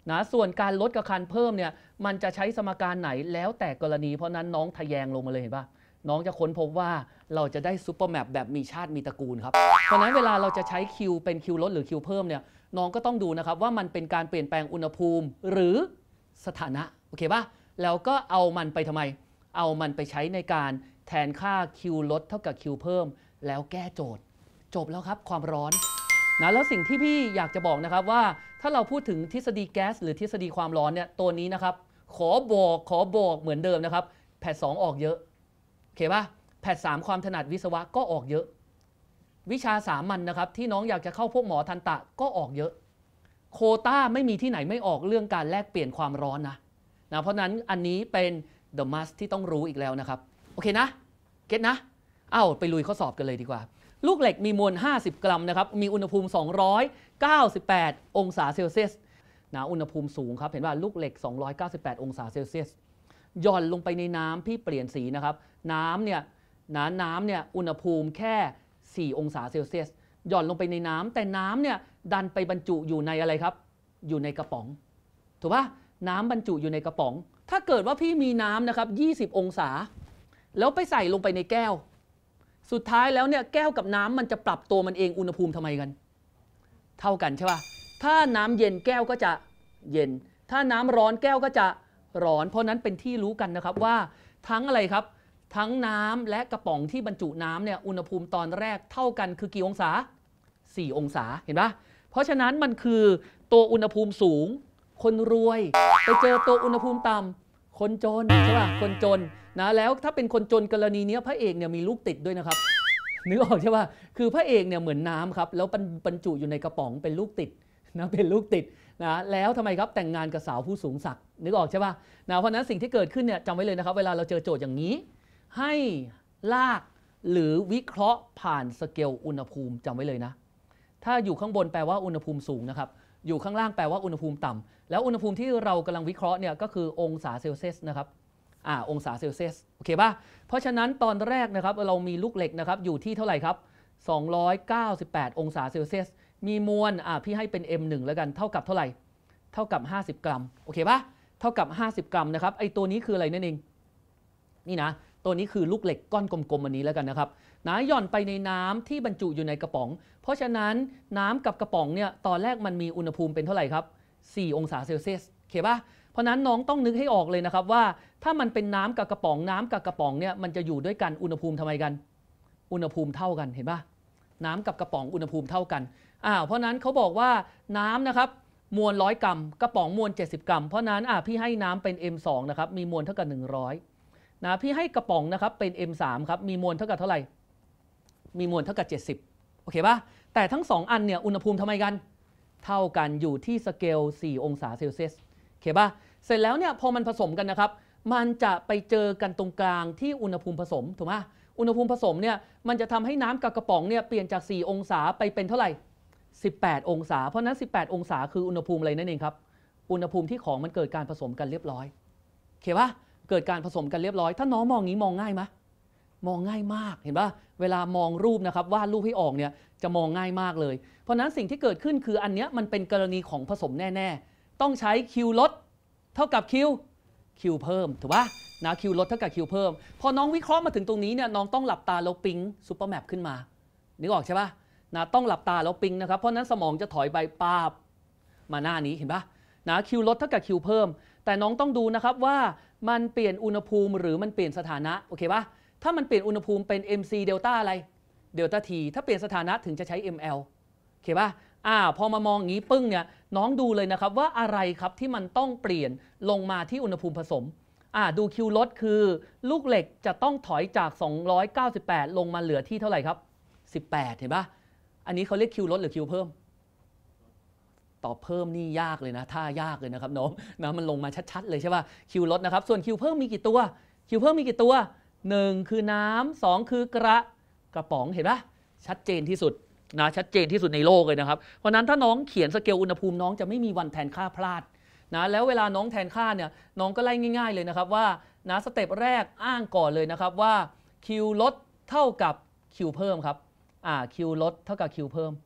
นะส่วนการลดกับคันเพิ่มเนี่ย มันจะใช้สมการไหนแล้วแต่กรณีเพราะนั้นน้องทะแยงลงมาเลยเห็นปะน้องจะค้นพบว่าเราจะได้ซูเปอร์แมปแบบมีชาติมีตระกูลครับ เพราะนั้นเวลาเราจะใช้คิวเป็นคิวลดหรือคิวเพิ่มเนี่ยน้องก็ต้องดูนะครับว่ามันเป็นการเปลี่ยนแปลงอุณหภูมิหรือสถานะ โอเคปะแล้วก็เอามันไปทำไม เอามันไปใช้ในการแทนค่าคิวลดเท่ากับคิวเพิ่ม แล้วแก้โจทย์ จบแล้วครับความร้อนนะแล้วสิ่งที่พี่อยากจะบอกนะครับว่าถ้าเราพูดถึงทฤษฎีแก๊สหรือทฤษฎีความร้อนเนี่ยตัวนี้นะครับขอบอกขอบอกเหมือนเดิมนะครับแพทสองออกเยอะโอเคปะแพทสามความถนัดวิศวะก็ออกเยอะ วิชาสามัญนนะครับที่น้องอยากจะเข้าพวกหมอทันตะก็ออกเยอะโคต้าไม่มีที่ไหนไม่ออกเรื่องการแลกเปลี่ยนความร้อนนะนะเพราะนั้นอันนี้เป็นเดอะมัสที่ต้องรู้อีกแล้วนะครับโอเคนะเก็ตนะเอ้าไปลุยข้อสอบกันเลยดีกว่าลูกเหล็กมีมวล 50 กรัมนะครับ มีอุณหภูมิ 298 องศาเซลเซียสนะอุณหภูมิสูงครับ เห็นว่าลูกเหล็ก 298 องศาเซลเซียส หย่อนลงไปในน้ำพี่เปลี่ยนสีนะครับ น้ำเนี่ยนะน้ำเนี่ย อุณหภูมิแค่ 4 องศาเซลเซียส หย่อนลงไปในน้ำแต่น้ำเนี่ยดันไปบรรจุอยู่ในอะไรครับ อยู่ในกระป๋อง ถูกปะน้ำบรรจุอยู่ในกระป๋อง ถ้าเกิดว่าพี่มีน้ำนะครับ 20 องศา แล้วไปใส่ลงไปในแก้วสุดท้ายแล้วเนี่ยแก้วกับน้ำมันจะปรับตัวมันเองอุณหภูมิทำไมกัน เท่ากันใช่ป่ะถ้าน้ำเย็นแก้วก็จะเย็น ถ้าน้ำร้อนแก้วก็จะร้อน เพราะนั้นเป็นที่รู้กันนะครับว่าทั้งอะไรครับ ทั้งน้ำและกระป๋องที่บรรจุน้ำเนี่ยอุณหภูมิตอนแรกเท่ากันคือกี่องศา 4 องศาเห็นปะเพราะฉะนั้นมันคือตัวอุณหภูมิสูง คนรวย ไปเจอตัวอุณหภูมิต่ำคนจนใช่ป่ะคนจนนะแล้วถ้าเป็นคนจนกรณีนี้พระเอกเนี่ยมีลูกติดด้วยนะครับนึกออกใช่ป่ะคือพระเอกเนี่ยเหมือนน้ำครับแล้วบรรจุอยู่ในกระป๋องเป็นลูกติดนะเป็นลูกติดนะแล้วทำไมครับแต่งงานกับสาวผู้สูงศักดิ์นึกออกใช่ป่ะนะเพราะนั้นสิ่งที่เกิดขึ้นเนี่ยจำไว้เลยนะครับ เวลาเราเจอโจทย์อย่างนี้ ให้ลากหรือวิเคราะห์ผ่านสเกลอุณหภูมิจำไว้เลยนะ ถ้าอยู่ข้างบนแปลว่าอุณหภูมิสูงนะครับ อยู่ข้างล่างแปลว่าอุณหภูมิต่ำ แล้วอุณหภูมิที่เรากำลังวิเคราะห์เนี่ยก็คือองศาเซลเซียสนะครับอ่าองศาเซลเซียสโอเคป่ะเพราะฉะนั้นตอนแรกนะครับเรามีลูกเหล็กนะครับอยู่ที่เท่าไหร่ครับ 298 องศาเซลเซียสมีมวลอ่าพี่ให้เป็น m1 แล้วกันเท่ากับเท่าไหร่ เท่ากับ 50 กรัมโอเคป่ะเท่ากับ 50 กรัมนะครับไอตัวนี้คืออะไรนั่นเอง นี่นะ ตัวนี้คือลูกเหล็กก้อนกลมๆอันนี้แล้วกันนะครับนะหย่อนไปในน้ำที่บรรจุอยู่ในกระป๋อง เพราะฉะนั้นน้ำกับกระป๋องเนี่ยตอนแรกมันมีอุณหภูมิเป็นเท่าไหร่ครับ 4 องศาเซลเซียสโอเคป่ะเพราะนั้นน้องต้องนึกให้ออกเลยนะครับ ว่าถ้ามันเป็นน้ำกับกระป๋องน้ำกับกระป๋องเนี่ยมันจะอยู่ด้วยกันอุณหภูมิทำไมกัน อุณหภูมิเท่ากันเห็นปะน้ำกับกระป๋องอุณหภูมิเท่ากันอ้าวเพราะนั้นเขาบอกว่าน้ำนะครับมวลร้อยกรัมกระป๋องมวล70 กรัมเพราะนั้นอ่าพี่ให้น้ำเป็น M2 นะครับมีมวลเท่ากับ 100นะพี่ให้กระป๋องนะครับเป็น M3 ครับมีมวลเท่ากับเท่าไหร่มีมวลเท่ากับ 70โอเคปะแต่ทั้ง2อันเนี่ยอุณหภูมิทำไมกันเท่ากันอยู่ที่สเกล 4 องศาเซลเซียสเคป่ะ เสร็จแล้วเนี่ยพอมันผสมกันนะครับ มันจะไปเจอกันตรงกลางที่อุณหภูมิผสมถูกไหมอุณหภูมิผสมเนี่ยมันจะทำให้น้ำกับกระป๋องเนี่ยเปลี่ยนจาก 4 องศาไปเป็นเท่าไหร่ 18 องศา เพราะนั้น 18 องศาคืออุณหภูมิอะไรนั่นเองครับ อุณหภูมิที่ของมันเกิดการผสมกันเรียบร้อย เข้าปะเกิดการผสมกันเรียบร้อย ถ้าน้องมองงี้มองง่ายไหมมองง่ายมาก เห็นปะเวลามองรูปนะครับวาดรูปให้ออกเนี่ยจะมองง่ายมากเลย เพราะนั้นสิ่งที่เกิดขึ้นคืออันเนี้ยมันเป็นกรณีของผสมแน่ๆต้องใช้คิวลดเท่ากับคิวคิวเพิ่มถูกปะนะคิวลดเท่ากับคิวเพิ่มพอน้องวิเคราะห์มาถึงตรงนี้เนี่ยน้องต้องหลับตาแล้วปิ๊งซูเปอร์แมปขึ้นมานึกออกใช่ปะนะต้องหลับตาแล้วปิ๊งนะครับเพราะนั้นสมองจะถอยไปปาบมาหน้านี้เห็นปะนะคิวลดเท่ากับคิวเพิ่ม แต่น้องต้องดูนะครับว่ามันเปลี่ยนอุณหภูมิ หรือมันเปลี่ยนสถานะโอเคปะถ้ามันเปลี่ยนอุณหภูมิเป็น MC เดลต้าอะไรเดลต้าทีถ้าเปลี่ยนสถานะถึงจะใช้ ML โอเคปะอ่าพอมามองอย่างนี้ปึ้งเนี่ยน้องดูเลยนะครับ ว่าอะไรครับที่มันต้องเปลี่ยนลงมาที่อุณหภูมิผสมอ่าดูคิวลดคือลูกเหล็กจะต้องถอยจาก 298 ลงมาเหลือที่เท่าไหร่ครับ 18 เห็นปะอันนี้เขาเรียกคิวลดหรือคิวเพิ่มตอบเพิ่มนี่ยากเลยนะท่ายากเลยนะครับน้องนะมันลงมาชัดๆเลยใช่ปะคิวลดนะครับ ส่วนคิวเพิ่มมีกี่ตัวคิวเพิ่มมีกี่ตัว1คือน้ำ 2 คือกระ กระป๋องเห็นปะชัดเจนที่สุดนะชัดเจนที่สุดในโลกเลยนะครับเพราะนั้นถ้าน้องเขียนสเกลอุณหภูมิน้องจะไม่มีวันแทนค่าพลาดนะแล้วเวลาน้องแทนค่าเนี่ยน้องก็ไล่ง่าย ๆเลยนะครับว่านะสเต็ปแรกอ้างก่อนเลยนะครับว่า Q ลดเท่ากับ Q เพิ่มครับอ่า Q ลดเท่ากับ Q เพิ่มโ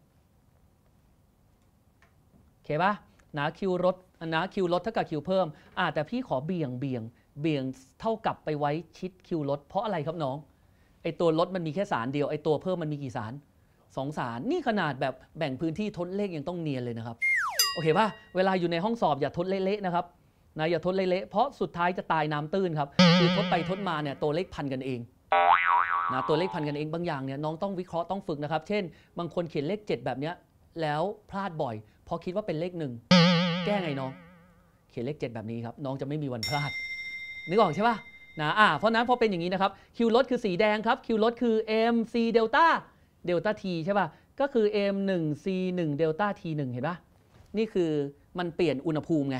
อเคปะนะ Q ลดนะ Q ลดเท่ากับ Q เพิ่มอ่าแต่พี่ขอเบี่ยงเบี่ยง เบี่ยงเท่ากับไปไว้ชิด Q ลดเพราะอะไรครับน้อง ไอตัวลดมันมีแค่สารเดียวไอตัวเพิ่มมันมีกี่สารสองสารนี่ขนาดแบบแบ่งพื้นที่ทดเลขยังต้องเนียนเลยนะครับ โอเคป่ะเวลาอยู่ในห้องสอบอย่าทดเละๆนะครับนะอย่าทดเละๆเพราะสุดท้ายจะตายน้ำตื้นครับคือทดไปทดมาเนี่ยตัวเลขพันกันเองนะตัวเลขพันกันเองบางอย่างเนี่ยน้องต้องวิเคราะห์ต้องฝึกนะครับเช่น บางคนเขียนเลข7แบบเนี้ยแล้วพลาดบ่อยเพราะคิดว่าเป็นเลขหนึ่งแก้ไงน้องเขียนเลข7แบบนี้ครับน้องจะไม่มีวันพลาดนึกออกใช่ป่ะนะอ่า เพราะนั้นพอเป็นอย่างนี้นะครับคิวลดคือสีแดงครับคิวลดคือ MC Delta เดลต้าทีใช่ป่ะ ก็คือ m1c1 เดลต้า่งเห็นป่ะ นี่คือมันเปลี่ยนอุณหภูมิไง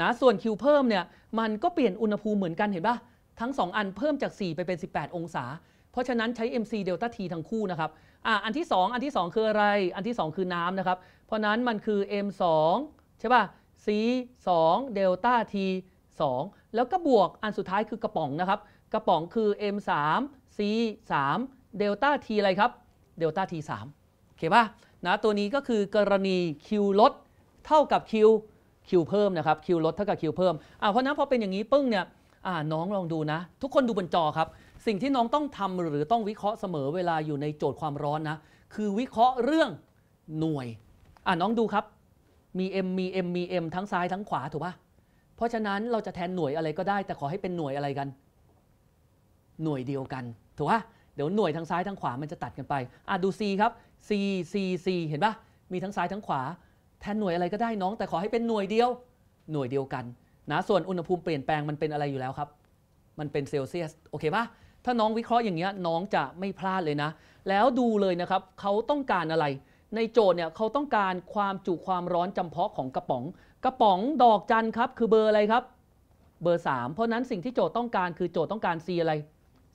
นะส่วน q เพิ่มเนี่ย มันก็เปลี่ยนอุณหภูมิเหมือนกันเห็นป่ะ ทั้ง 2 อันเพิ่มจาก 4 ไปเป็น 18 องศา เพราะฉะนั้นใช้ mc เดลต้าีทั้งคู่นะครับ อ่า อันที่ 2 อันที่ 2 คืออะไร อันที่ 2 คือน้ำนะครับ เพราะนั้นมันคือ m2 ใช่ป่ะ c2 เดลต้าอ2แล้วก็บวกอันสุดท้ายคือกระป๋องนะครับ กระป๋องคือ m3 c3 เดลต้าีอะไรครับเดลต้าทีสามโอเคป่ะนะตัวนี้ก็คือกรณี Q ลดเท่ากับ Q Q เพิ่มนะครับ Q ลดเท่ากับ Q เพิ่มอ่าเพราะนั้นพอเป็นอย่างนี้ปึ้งเนี่ยอ่าน้องลองดูนะ ทุกคนดูบนจอครับ สิ่งที่น้องต้องทำหรือต้องวิเคราะห์เสมอเวลาอยู่ในโจทย์ความร้อนนะ คือวิเคราะห์เรื่องหน่วย อ่าน้องดูครับ มี m มี m มี m ทั้งซ้ายทั้งขวาถูกป่ะเพราะฉะนั้นเราจะแทนหน่วยอะไรก็ได้ แต่ขอให้เป็นหน่วยอะไรกัน หน่วยเดียวกันถูกปะเดี๋ยวหน่วยทางซ้ายทางขวามันจะตัดกันไปอ่ะดู C ครับ C C C เห็นปะมีทั้งซ้ายทั้งขวา แทนหน่วยอะไรก็ได้น้อง แต่ขอให้เป็นหน่วยเดียว หน่วยเดียวกันนะส่วนอุณหภูมิเปลี่ยนแปลง มันเป็นอะไรอยู่แล้วครับ มันเป็นเซลเซียสโอเคปะถ้าน้องวิเคราะห์อย่างเงี้ยน้องจะไม่พลาดเลยนะ แล้วดูเลยนะครับเขาต้องการอะไร ในโจทย์เนี่ยเขาต้องการความจุความร้อนจำเพาะของกระป๋อง กระป๋องดอกจันครับ คือเบอร์อะไรครับเบอร์3เพราะนั้นสิ่งที่โจทย์ต้องการคือโจทย์ต้องการ C อะไร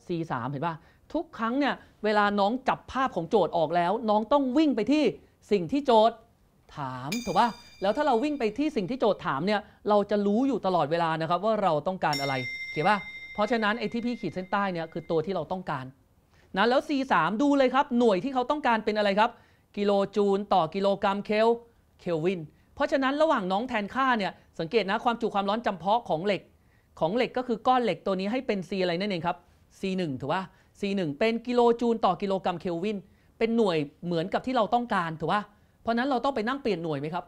C3 เห็นปะทุกครั้งเนี่ยเวลาน้องจับภาพของโจทย์ออกแล้ว น้องต้องวิ่งไปที่สิ่งที่โจทย์ถาม ถูกป่ะ แล้วถ้าเราวิ่งไปที่สิ่งที่โจทย์ถามเนี่ย เราจะรู้อยู่ตลอดเวลานะครับว่าเราต้องการอะไรเขียนป่ะ เพราะฉะนั้นไอ้ที่พี่ขีดเส้นใต้เนี่ยคือตัวที่เราต้องการนะ แล้ว C3 ดูเลยครับ หน่วยที่เขาต้องการเป็นอะไรครับ กิโลจูล ต่อกิโลกรรัมเคลเคลวิน เพราะฉะนั้นระหว่างน้องแทนค่าเนี่ยสังเกตนะความจุความร้อนจำเพาะของเหล็ก ของเหล็กก็คือก้อนเหล็กตัวนี้ให้เป็น C อะไรนั่นเองครับ C1 ถูกป่ะ C1 เป็นกิโลจูลต่อกิโลกรัมเคลวิน เป็นหน่วยเหมือนกับที่เราต้องการถูกป่ะเพราะนั้นเราต้องไปนั่งเปลี่ยนหน่วยไหมครับ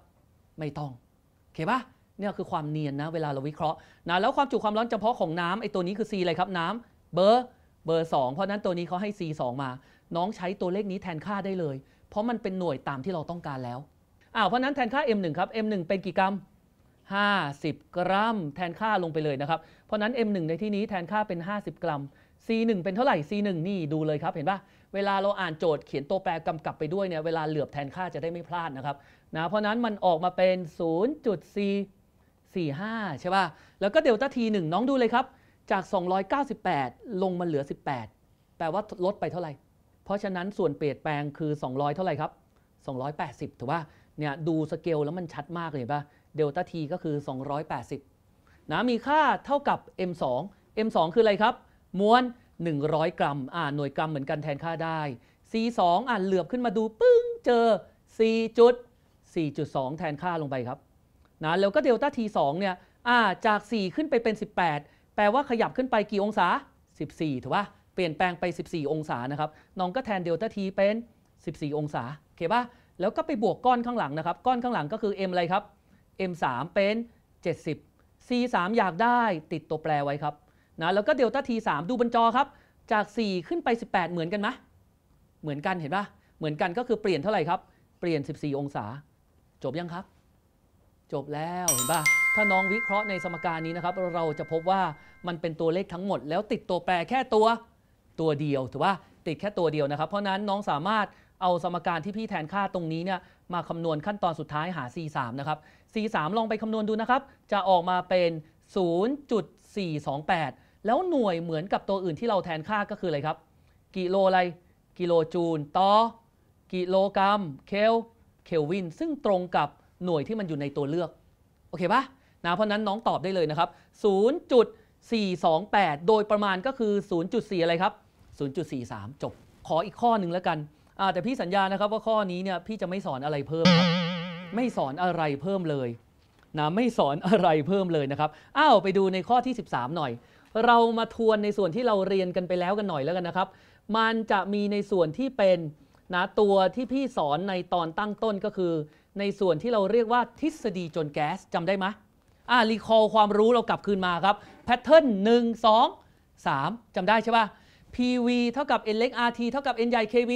ไม่ต้องโอเคป่ะเนี่ยคือความเนียนนะเวลาเราวิเคราะห์นะแล้วความจุความร้อนเฉพาะของน้ำไอตัวนี้คือ C อะไรครับ น้ำเบอร์ เบอร์สองเพราะนั้นตัวนี้เขาให้ C 2มา น้องใช้ตัวเลขนี้แทนค่าได้เลย เพราะมันเป็นหน่วยตามที่เราต้องการแล้ว อ้าว เพราะนั้นแทนค่า M1 ครับ M1 เป็นกี่กรัม 50 กรัม แทนค่าลงไปเลยนะครับ เพราะนั้น M1 ในที่นี้แทนค่าเป็น50 กรัม C1 เป็นเท่าไหร่ C1 นี่ดูเลยครับ เห็นปะเวลาเราอ่านโจทย์เขียนตัวแปรกำกับไปด้วยเนี่ย เวลาเหลือบแทนค่าจะได้ไม่พลาดนะครับ นะ เพราะนั้นมันออกมาเป็น0 4 5ใช่ป่ะ แล้วก็เดลต้า T1 น้องดูเลยครับ จาก 298 ลงมาเหลือ 18 แปลว่าลดไปเท่าไหร่ เพราะฉะนั้นส่วนเปลี่ยนแปลงคือ 200 เท่าไหร่ครับ 280 ถูกป่ะเนี่ยดูสเกลแล้วมันชัดมากเลยป่ะเดลต้า T ก็คือ 280นะ มีค่าเท่ากับ M2 M2 คืออะไรครับม้วน 100 กรัมอ่าหน่วยกรัมเหมือนกันแทนค่าได้ C2 อ่านเหลือบขึ้นมาดู ปึ้งเจอ4จุด4.2 แทนค่าลงไปครับ นะแล้วก็เดลต้า T2 เนี่ยอ่าจาก 4 ขึ้นไปเป็น 18 แปลว่าขยับขึ้นไปกี่องศา 14ถูกปะเปลี่ยนแปลงไป 14 องศานะครับ น้องก็แทนเดลต้า T เป็น 14 องศาโอเคปะแล้วก็ไปบวกก้อนข้างหลังนะครับ ก้อนข้างหลังก็คือ M อะไรครับ M3 เป็น 70 C3 อยากได้ติดตัวแปรไว้ครับนะแล้วก็เดลต้าทีสามดูบนจอครับจาก 4 ขึ้นไป 18 เหมือนกันไหมเหมือนกันเห็นปะเหมือนกันก็คือเปลี่ยนเท่าไหร่ครับเปลี่ยน 14 องศา จบยังครับ จบแล้วเห็นปะถ้าน้องวิเคราะห์ในสมการนี้นะครับเราจะพบว่ามันเป็นตัวเลขทั้งหมด แล้วติดตัวแปรแค่ตัวตัวเดียวถือว่าติดแค่ตัวเดียวนะครับ เพราะนั้นน้องสามารถเอาสมการที่พี่แทนค่าตรงนี้เนี่ยมาคำนวณขั้นตอนสุดท้ายหา c 3นะครับ c 3ลองไปคำนวณดูนะครับ จะออกมาเป็น 0.428แล้วหน่วยเหมือนกับตัวอื่นที่เราแทนค่าก็คืออะไรครับ กิโลอะไร กิโลจูลต่อกิโลกรัม เคลเคลวิน ซึ่งตรงกับหน่วยที่มันอยู่ในตัวเลือก โอเคปะนะเพราะนั้นน้องตอบได้เลยนะครับ 0.428 โดยประมาณก็คือ 0.4 อะไรครับ 0.43 จบ ขออีกข้อหนึ่งแล้วกัน แต่พี่สัญญานะครับว่าข้อนี้เนี่ยพี่จะไม่สอนอะไรเพิ่มครับ ไม่สอนอะไรเพิ่มเลย นะ ไม่สอนอะไรเพิ่มเลยนะครับ อ้าว ไปดูในข้อที่ 13 หน่อยเรามาทวนในส่วนที่เราเรียนกันไปแล้วกันหน่อยแล้วกันนะครับ มันจะมีในส่วนที่เป็นนะตัวที่พี่สอนในตอนตั้งต้นก็คือ ในส่วนที่เราเรียกว่าทฤษฎีจนแก๊สจำได้ไหมอ่ารีคอลความรู้เรากลับคืนมาครับแพทเทิร์นหนึ่งสองสามจำได้ใช่ป่ะ PV เท่ากับ N เล็ก RT เท่ากับ N ใหญ่ KV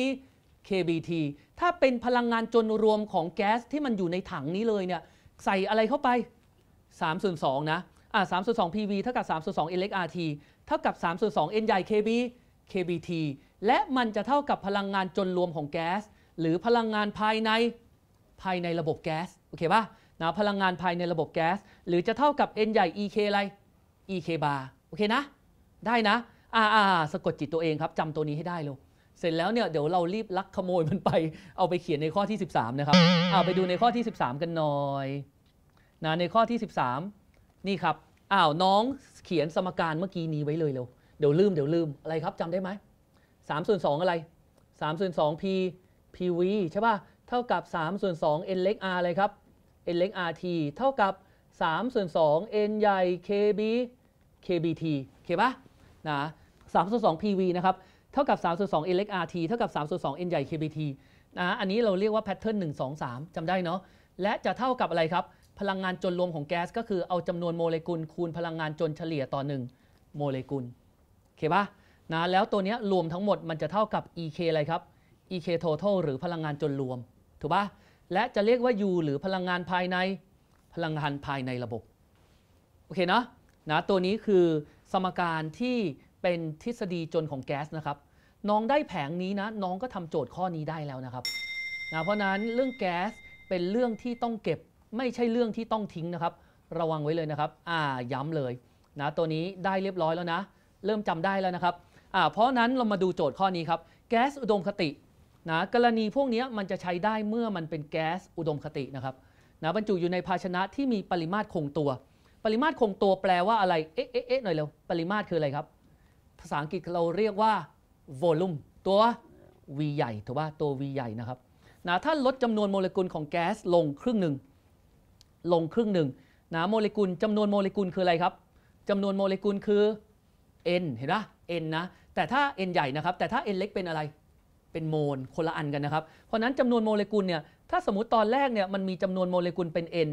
KBT ถ้าเป็นพลังงานจนรวมของแก๊สที่มันอยู่ในถังนี้เลยเนี่ย ใส่อะไรเข้าไป3ส่วน2นะอ่าสามส่วนสอง PV เท่ากับสามส่วนสอง LXRT เท่ากับสามส่วนสอง N ใหญ่ KB KBT และมันจะเท่ากับพลังงานจนรวมของแก๊สหรือพลังงานภายในภายในระบบแก๊สโอเคป่ะนะพลังงานภายในระบบแก๊สหรือจะเท่ากับ N ใหญ่ EK อะไร EK bar โอเคนะ ได้นะ อ่าสะกดจิตตัวเองครับจำตัวนี้ให้ได้เลยเสร็จแล้วเนี่ย เดี๋ยวเรารีบลักขโมยมันไปเอาไปเขียนในข้อที่ 13นะครับเอาไปดูในข้อที่ 13 กันหน่อยนะในข้อที่ 13นี่ครับ อ้าว น้องเขียนสมการเมื่อกี้นี้ไว้เลยเร็ว เดี๋ยวลืม เดี๋ยวลืม อะไรครับ จำได้ไหมสามส่วนสองอะไรสามส่วนสอง p pv ใช่ป่ะ เท่ากับ3ส่วน2 n เล็ก r ะไรครับ n เล็ก rt เท่ากับ3ส่วน2 n ใหญ่ kb kbt เาป่ะ นะ3ส่วน2 pv นะครับ เท่ากับ3ส่วน2 n เล็ก rt เท่ากับ3ส่วน2 n ใหญ่ kbt นะ อันนี้เราเรียกว่าแพทเทิร์น1 2 3จำได้เนาะ และจะเท่ากับอะไรครับพลังงานจนรวมของแก๊สก็คือเอาจำนวนโมเลกุลคูณพลังงานจนเฉลี่ยต่อ 1 โมเลกุลโอเคปะนะ แล้วตัวนี้รวมทั้งหมด มันจะเท่ากับ EK อะไรครับ EK total หรือ พลังงานจนรวม ถูกปะและจะเรียกว่า U หรือพลังงานภายใน พลังงานภายในระบบ โอเคนะนะ ตัวนี้คือ สมการ ที่เป็น ทฤษฎีจนของ แก๊ส นะครับ น้องได้แผงนี้ นะ น้องก็ทำโจทย์ ข้อนี้ ได้ แล้ว นะครับ นะ เพราะนั้น เรื่อง แก๊ส เป็น เรื่อง ที่ ต้อง เก็บไม่ใช่เรื่องที่ต้องทิ้งนะครับ ระวังไว้เลยนะครับอ่าย้ำเลยนะ ตัวนี้ได้เรียบร้อยแล้วนะ เริ่มจำได้แล้วนะครับอ่าเพราะนั้นเรามาดูโจทย์ข้อนี้ครับ แก๊สอุดมคติ นะกรณีพวกนี้มันจะใช้ได้เมื่อมันเป็นแก๊ส อุดมคตินะครับนะบรรจุอยู่ในภาชนะที่มีปริมาตรคงตัว ปริมาตรคงตัวแปลว่าอะไร เอ๊ะเอ๊ะเอ๊ะหน่อยเร็วปริมาตรคืออะไรครับ ภาษาอังกฤษเราเรียกว่า volume ตัว v ใหญ่ถือว่าตัว v ใหญ่นะครับนะถ้าลดจำนวนโมเลกุลของแก๊ส ลงครึ่งหนึ่งลงครึ่งหนึ่งนะโมเลกุลจำนวนโมเลกุลคืออะไรครับจำนวนโมเลกุลคือ n เห็นปะ n นะ แต่ถ้า n ใหญ่นะครับ แต่ถ้า n เล็กเป็นอะไร เป็นโมล คนละอันกันนะครับ เพราะนั้นจำนวนโมเลกุลเนี่ย ถ้าสมมติตอนแรกเนี่ยมันมีจำนวนโมเลกุลเป็น n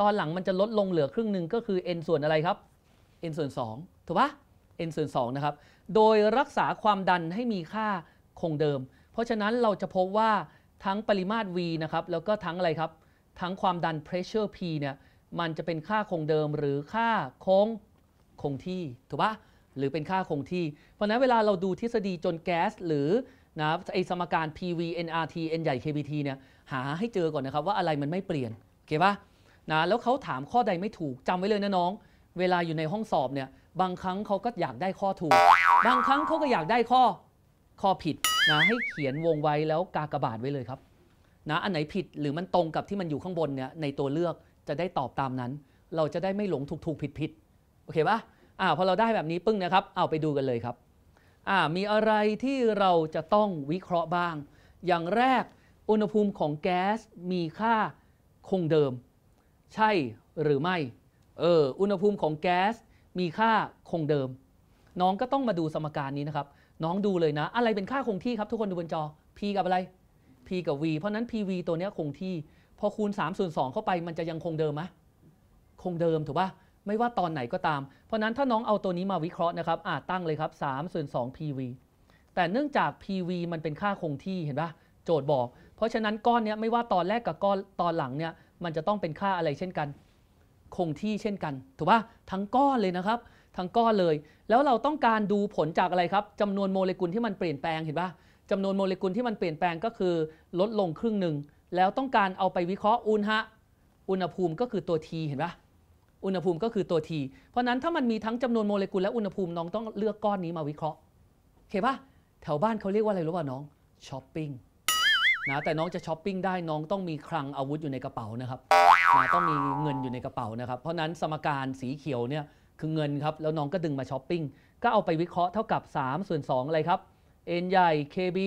ตอนหลังมันจะลดลงเหลือครึ่งหนึ่งก็คือ n ส่วนอะไรครับ n ส่วน 2 ถูกปะ n ส่วน 2 นะครับ โดยรักษาความดันให้มีค่าคงเดิม เพราะฉะนั้นเราจะพบว่าทั้งปริมาตร v นะครับ แล้วก็ทั้งอะไรครับทั้งความดัน pressure P เนี่ย มันจะเป็นค่าคงเดิม หรือค่าคงคงที่ ถูกปะ หรือเป็นค่าคงที่ เพราะนั้นเวลาเราดูทฤษฎีจนแก๊สหรือนะไอสมการ PV nRT n ใหญ่ kBt เนี่ยหาให้เจอก่อนนะครับว่าอะไรมันไม่เปลี่ยน โอเคปะนะแล้วเขาถามข้อใดไม่ถูกจำไว้เลยนะน้อง เวลาอยู่ในห้องสอบเนี่ยบางครั้งเขาก็อยากได้ข้อถูก บางครั้งเขาก็อยากได้ข้อข้อผิดนะให้เขียนวงไว้แล้วกากบาดไว้เลยครับนะอันไหนผิดหรือมันตรงกับที่มันอยู่ข้างบนเนี่ยในตัวเลือกจะได้ตอบตามนั้น เราจะได้ไม่หลงถูกถูกผิดผิดโอเคปะอ่าพอเราได้แบบนี้ปึ้งนะครับเอาไปดูกันเลยครับอ่ามีอะไรที่เราจะต้องวิเคราะห์บ้าง อย่างแรกอุณหภูมิของแก๊สมีค่าคงเดิม ใช่หรือไม่เอออุณหภูมิของแก๊สมีค่าคงเดิม น้องก็ต้องมาดูสมการนี้นะครับน้องดูเลยนะ อะไรเป็นค่าคงที่ครับ ทุกคนดูบนจอ P กับอะไรกับ v เพราะนั้น pv ตัวนี้คงที่ พอคูณ3ส่วน2เข้าไป มันจะยังคงเดิมไหมคงเดิมถูกปะไม่ว่าตอนไหนก็ตาม เพราะนั้นถ้าน้องเอาตัวนี้มาวิเคราะห์นะครับอาจตั้งเลยครับ3ส่วน2 pv แต่เนื่องจาก pv มันเป็นค่าคงที่เห็นปะโจทย์บอก เพราะฉะนั้นก้อนนี้ไม่ว่าตอนแรกกับก้อนตอนหลังเนี่ยมันจะต้องเป็นค่าอะไรเช่นกัน คงที่เช่นกันถูกปะทั้งก้อนเลยนะครับ ทั้งก้อนเลย แล้วเราต้องการดูผลจากอะไรครับจำนวนโมเลกุลที่มันเปลี่ยนแปลงเห็นปะจำนวนโมเลกุลที่มันเปลี่ยนแปลงก็คือลดลงครึ่งหนึ่งแล้วต้องการเอาไปวิเคราะห์อุณหะ อุณหภูมิก็คือตัว t เห็นปะอุณหภูมิก็คือตัว t เพราะนั้นถ้ามันมีทั้งจำนวนโมเลกุลและอุณหภูมิน้องต้องเลือกก้อนนี้มาวิเคราะห์โอเคปะแถวบ้านเขาเรียกว่าอะไรรู้ป่ะน้องช้อปปิ้งนะแต่น้องจะช้อปปิ้งได้น้องต้องมีคลังอาวุธอยู่ในกระเป๋านะครับนะต้องมีเงินอยู่ในกระเป๋านะครับเพราะนั้นสมการสีเขียวเนี่ยคือเงินครับแล้วน้องก็ดึงมาช้อปปิ้งก็เอาไปวิเคราะห์เท่ากับ3ส่วน2อะไรครับเอ็นใหญ่ kb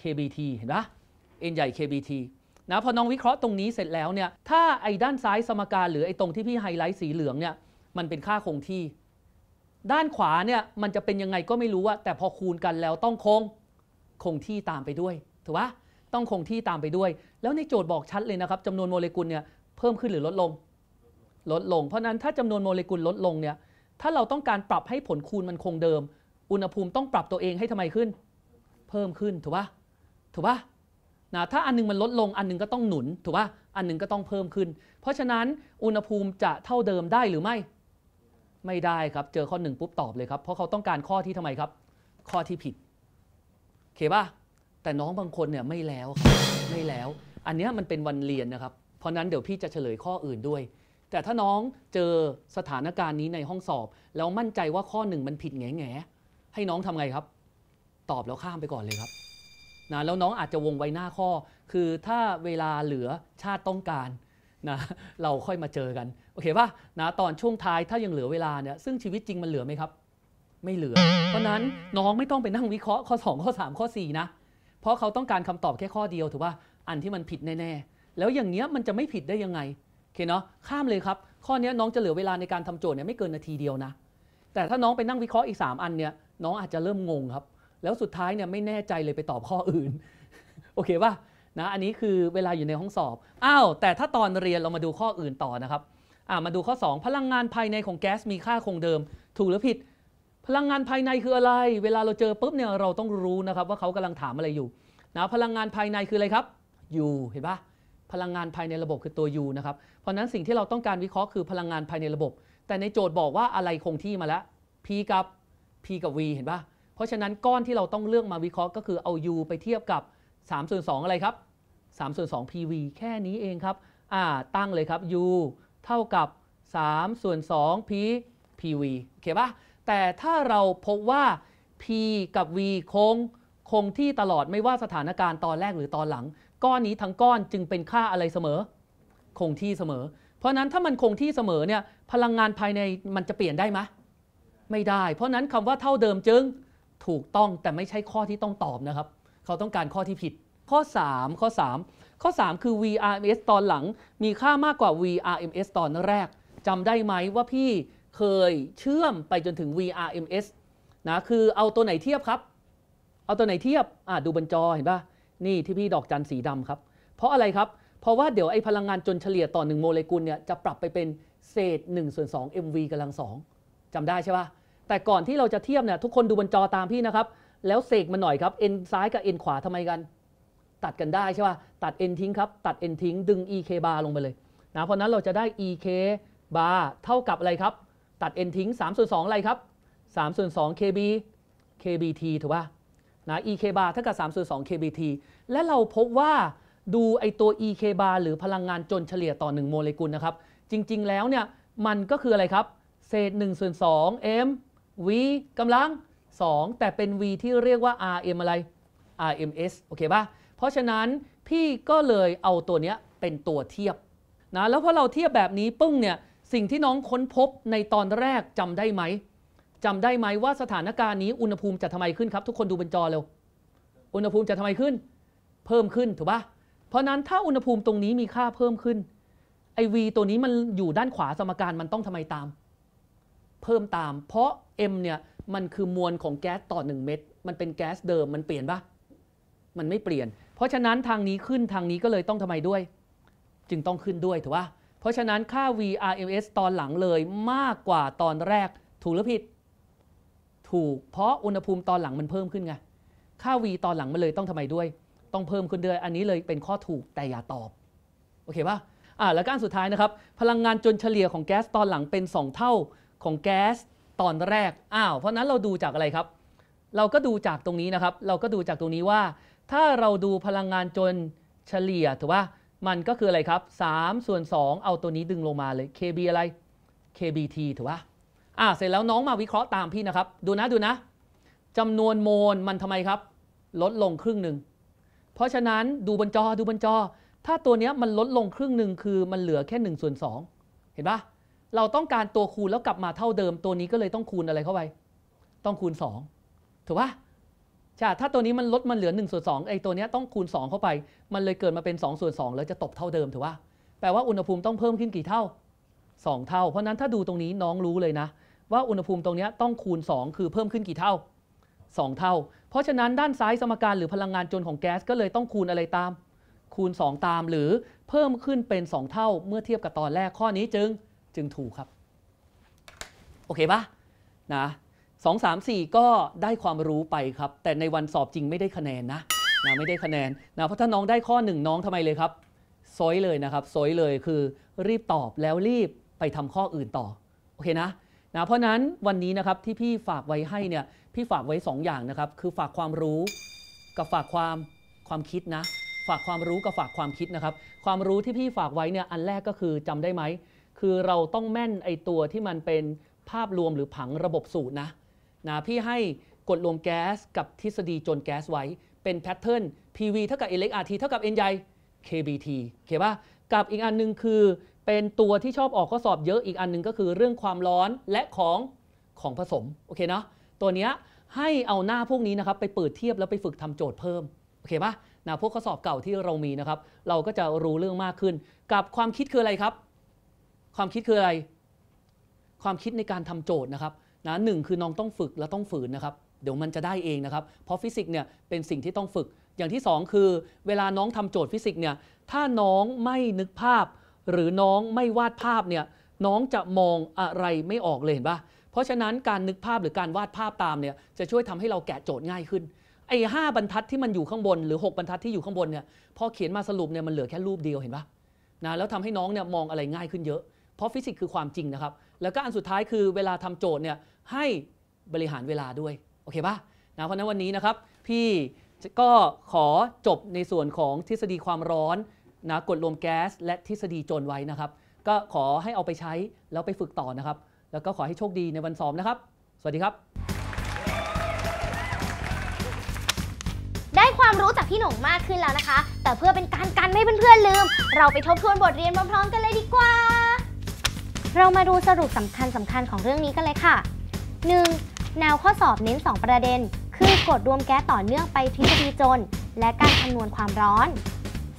kbt เห็นปะนใหญ่ kbt นะพอน้องวิเคราะห์ตรงนี้เสร็จแล้วเนี่ยถ้าไอ้ด้านซ้ายสมการ หรือไอ้ตรงที่พี่ไฮไลท์สีเหลืองเนี่ยมันเป็นค่าคงที่ ด้านขวาเนี่ยมันจะเป็นยังไงก็ไม่รู้อะแต่พอคูณกันแล้วต้องคงคงที่ตามไปด้วยถูกปะต้องคงที่ตามไปด้วย แล้วในโจทย์บอกชัดเลยนะครับจำนวนโมเลกุลเนี่ยเพิ่มขึ้นหรือลดลง ลดลงเพราะนั้นถ้าจำนวนโมเลกุลลดลงเนี่ยถ้าเราต้องการปรับให้ผลคูณมันคงเดิมอุณหภูมิต้องปรับตัวเองให้ทำไมขึ้น เพิ่มขึ้นถูกปะถูกปะนะถ้าอันนึงมันลดลงอันนึงก็ต้องหนุนถูกปะอันนึงก็ต้องเพิ่มขึ้น เพราะฉะนั้นอุณหภูมิจะเท่าเดิมได้หรือไม่ ไม่ได้ครับเจอข้อหนึ่งปุ๊บตอบเลยครับเพราะเขาต้องการข้อที่ทำไมครับ ข้อที่ผิดเคปะแต่น้องบางคนเนี่ยไม่แล้วไม่แล้ว อันนี้มันเป็นวันเรียนนะครับเพราะนั้นเดี๋ยวพี่จะเฉลยข้ออื่นด้วย แต่ถ้าน้องเจอสถานการณ์นี้ในห้องสอบแล้วมั่นใจว่าข้อหนึ่งมันผิดแง่แง่ให้น้องทำไงครับ ตอบแล้วข้ามไปก่อนเลยครับ นะ แล้วน้องอาจจะวงไว้หน้าข้อ คือถ้าเวลาเหลือ ชาติต้องการ นะ เราค่อยมาเจอกัน โอเคป่ะ นะ ตอนช่วงท้ายถ้ายังเหลือเวลาเนี่ย ซึ่งชีวิตจริงมันเหลือไหมครับ ไม่เหลือ เพราะนั้นน้องไม่ต้องไปนั่งวิเคราะห์ข้อ2ข้อ3 ข้อ 4 นะ เพราะเขาต้องการคำตอบแค่ข้อเดียวถือว่าอันที่มันผิดแน่ๆแล้วอย่างเงี้ยมันจะไม่ผิดได้ยังไง โอเคเนาะ ข้ามเลยครับ ข้อนี้น้องจะเหลือเวลาในการทำโจทย์เนี่ยไม่เกินนาทีเดียวนะ แต่ถ้าน้องไปนั่งวิเคราะห์อีก3อันเนี่ยน้องอาจจะเริ่มงงครับ แล้วสุดท้ายเนี่ยไม่แน่ใจเลยไปตอบข้ออื่น โอเคป่ะนะ อันนี้คือเวลาอยู่ในห้องสอบ อ้าว แต่ถ้าตอนเรียนเรามาดูข้ออื่นต่อนะครับอ่ามาดูข้อ 2 พลังงานภายในของแก๊สมีค่าคงเดิม ถูกหรือผิด พลังงานภายในคืออะไร เวลาเราเจอปุ๊บเนี่ยเราต้องรู้นะครับ ว่าเขากำลังถามอะไรอยู่ นะ พลังงานภายในคืออะไรครับ U เห็นปะพลังงานภายในระบบคือตัว U นะครับ เพราะนั้นสิ่งที่เราต้องการวิเคราะห์คือพลังงานภายในระบบ แต่ในโจทย์บอกว่าอะไรคงที่มาแล้ว P กับ P กับ V เห็นปะเพราะฉะนั้นก้อนที่เราต้องเลือกมาวิเคราะห์ก็คือเอา U ไปเทียบกับ3ส่วน2อะไรครับ3ส่วน2 PV แค่นี้เองครับอ่าตั้งเลยครับ U เท่ากับ3ส่วน2 P PV โอเคปะแต่ถ้าเราพบว่า P กับ V คงคงที่ตลอดไม่ว่าสถานการณ์ตอนแรกหรือตอนหลัง ก้อนนี้ทั้งก้อนจึงเป็นค่าอะไรเสมอ คงที่เสมอ เพราะนั้นถ้ามันคงที่เสมอเนี่ยพลังงานภายในมันจะเปลี่ยนได้ไหมไม่ได้ เพราะนั้นคำว่าเท่าเดิมจึงถูกต้องแต่ไม่ใช่ข้อที่ต้องตอบนะครับ เขาต้องการข้อที่ผิด ข้อ 3 ข้อ 3 ข้อ 3 คือ VRMS ตอนหลังมีค่ามากกว่า VRMS ตอนแรกจำได้ไหมว่าพี่เคยเชื่อมไปจนถึง VRMS นะ คือเอาตัวไหนเทียบครับ เอาตัวไหนเทียบอ่าดูบนจอเห็นปะนี่ที่พี่ดอกจันสีดำครับ เพราะอะไรครับเพราะว่าเดี๋ยวไอพลังงานจนเฉลี่ยต่อ1โมเลกุลเนี่ยจะปรับไปเป็นเศษ1ส่วน2 mv กำลัง 2จำได้ใช่ปะแต่ก่อนที่เราจะเทียบเนี่ยทุกคนดูบนจอตามพี่นะครับ แล้วเสกมาหน่อยครับเอ็นซ้ายกับเอ็นขวาทำไมกัน ตัดกันได้ใช่ปะตัดเอ็นทิ้งครับ ตัดเอ็นทิ้งดึง EK b a r ลงไปเลยนะ เพราะนั้นเราจะได้ EK b a r เท่ากับอะไรครับ ตัดเอ็นทิ้ง3ส่วน2อะไรครับ3ส่วน2 KB KBT ถูกป่ะนะ EK b a r เท่ากับ3ส่วน2 KBT และเราพบว่าดูไอตัว EK b a r หรือพลังงานจนเฉลี่ยต่อ 1 โมเลกุลนะครับ จริง ๆแล้วเนี่ยมันก็คืออะไรครับเศษ1ส่วน2 m v กำลัง 2 แต่เป็น v ที่เรียกว่า rm อะไร rms โอเคป่ะ เพราะฉะนั้นพี่ก็เลยเอาตัวเนี้ยเป็นตัวเทียบนะแล้วพอเราเทียบแบบนี้ ปึ้งเนี่ย สิ่งที่น้องค้นพบในตอนแรกจำได้ไหมจำได้ไหมว่าสถานการณ์นี้ อุณหภูมิจะทำไมขึ้นครับ ทุกคนดูบนจอเร็วอุณหภูมิจะทำไมขึ้น เพิ่มขึ้นถูกปะเพราะนั้นถ้าอุณหภูมิตรงนี้มีค่าเพิ่มขึ้นไอวีตัวนี้มันอยู่ด้านขวาสมการมันต้องทำไมตามเพิ่มตาม เพราะ M เนี่ยมันคือมวลของแก๊สต่อ 1 เม็ด มันเป็นแก๊สเดิมมันเปลี่ยนปะมันไม่เปลี่ยน เพราะฉะนั้นทางนี้ขึ้นทางนี้ก็เลยต้องทำไมด้วย จึงต้องขึ้นด้วยถูกปะเพราะฉะนั้นค่า VRMS ตอนหลังเลยมากกว่าตอนแรก ถูกหรือผิด ถูก เพราะอุณหภูมิตอนหลังมันเพิ่มขึ้นไง ค่า V ตอนหลังมันเลยต้องทำไมด้วย ต้องเพิ่มขึ้นด้วยอันนี้เลยเป็นข้อถูก แต่อย่าตอบ โอเคปะอ่า แล้วการสุดท้ายนะครับ พลังงานจนเฉลี่ยของแก๊สตอนหลังเป็น 2 เท่าของแก๊สตอนแรก อ้าว เพราะนั้นเราดูจากอะไรครับ เราก็ดูจากตรงนี้นะครับ เราก็ดูจากตรงนี้ว่า ถ้าเราดูพลังงานจนเฉลี่ยถือว่ามันก็คืออะไรครับ3ส่วน2เอาตัวนี้ดึงลงมาเลย KB อะไร KBT ถือว่าอ่าเสร็จแล้วน้องมาวิเคราะห์ตามพี่นะครับ ดูนะดูนะจำนวนโมลมันทำไมครับ ลดลงครึ่งหนึ่ง เพราะฉะนั้นดูบนจอดูบนจอ ถ้าตัวนี้มันลดลงครึ่งหนึ่งคือมันเหลือแค่1ส่วน2เห็นปะเราต้องการตัวคูณแล้วกลับมาเท่าเดิม ตัวนี้ก็เลยต้องคูณอะไรเข้าไป ต้องคูณ 2ถูกปะใช่ ถ้าตัวนี้มันลดมันเหลือ1ส่วนสไอ้ตัวนี้ต้องคูณ 2 เข้าไป มันเลยเกิดมาเป็น 2 ส่วน 2 แล้วจะตบเท่าเดิมถูกปะแปลว่าอุณหภูมิต้องเพิ่มขึ้นกี่เท่า 2 เท่า เพราะนั้นถ้าดูตรงนี้น้องรู้เลยนะ ว่าอุณหภูมิตรงนี้ต้องคูณ 2 คือเพิ่มขึ้นกี่เท่า 2 เท่า เพราะฉะนั้นด้านซ้ายสมการหรือพลังงานจลของแก๊สก็เลยต้องคูณอะไรตาม คูณ 2 ตามหรือเพิ่มขึ้นเป็น 2 เท่า เมื่อเทียบกับตอนแรกข้อนี้จึงจึงถูกครับ โอเคปะนะสองสามสี่ก็ได้ความรู้ไปครับ แต่ในวันสอบจริงไม่ได้คะแนนนะนะไม่ได้คะแนนนะเพราะถ้าน้องได้ข้อหนึ่งน้องทำไมเลยครับซอยเลยนะครับซอยเลยคือรีบตอบแล้วรีบไปทำข้ออื่นต่อ โอเคนะนะเพราะนั้นวันนี้นะครับที่พี่ฝากไว้ให้เนี่ยพี่ฝากไว้2ออย่างนะครับ คือฝากความรู้ กับฝากความความคิดนะฝากความรู้กับฝากความคิดนะครับ ความรู้ที่พี่ฝากไว้เนี่ยอันแรกก็คือจำได้ไหมคือเราต้องแม่นไอตัวที่มันเป็นภาพรวมหรือผังระบบสูตรนะนะพี่ให้กดรวมแก๊สกับทฤษฎีจนแก๊สไว้เป็นแพทเทิร์น PV เท่ากับ LXRT เท่ากับ N ใหญ่ KBT เข้าป่ะกับอีกอันนึงคือเป็นตัวที่ชอบออกข้อสอบเยอะอีกอันนึง ก็คือเรื่องความร้อนและของของผสม โอเคเนาะตัวเนี้ยให้เอาหน้าพวกนี้นะครับไปเปิดเทียบแล้วไปฝึกทำโจทย์เพิ่ม โอเคปะนะพวกข้อสอบเก่าที่เรามีนะครับ เราก็จะรู้เรื่องมากขึ้นกับความคิดคืออะไรครับความคิดคืออะไร ความคิดในการทำโจทย์นะครับนะหนึ่งคือน้องต้องฝึกและต้องฝืนนะครับ เดี๋ยวมันจะได้เองนะครับ เพราะฟิสิกส์เนี่ยเป็นสิ่งที่ต้องฝึก อย่างที่ 2 คือ เวลาน้องทำโจทย์ฟิสิกส์เนี่ย ถ้าน้องไม่นึกภาพ หรือน้องไม่วาดภาพเนี่ย น้องจะมองอะไรไม่ออกเลยเห็นปะเพราะฉะนั้นการนึกภาพหรือการวาดภาพตามเนี่ยจะช่วยทำให้เราแกะโจทย์ง่ายขึ้น ไอ้หบรรทัดที่มันอยู่ข้างบนหรือ6บรรทัดที่อยู่ข้างบนเนี่ยพอเขียนมาสรุปเนี่ยมันเหลือแค่รูปเดียวเห็นปะนะแล้วทำให้น้องเนี่ยมองอะไรง่ายขึ้นเยอะเพราะฟิสิกส์คือความจริงนะครับ แล้วก็อันสุดท้ายคือเวลาทำโจทย์เนี่ยให้บริหารเวลาด้วยโอเคปะนะเพราะนั้นวันนี้นะครับ พี่ก็ขอจบในส่วนของทฤษฎีความร้อนนะกดรวมแก๊ส และทฤษฎีโจนไว้นะครับ ก็ขอให้เอาไปใช้แล้วไปฝึกต่อนะครับ แล้วก็ขอให้โชคดีในวันซ้อมนะครับ สวัสดีครับ ได้ความรู้จากพี่หน่งมากขึ้นแล้วนะคะ แต่เพื่อเป็นการกันไม่ให้เพื่อนลืมเราไปทบทวนบทเรียนพร้อมๆกันเลยดีกว่าเรามาดูสรุปสำคัญสำคัญของเรื่องนี้กันเลยค่ะ 1. แนวข้อสอบเน้น 2 ประเด็น คือกฎรวมแก๊สต่อเนื่องไปทฤษฎีจน และการคำนวณความร้อน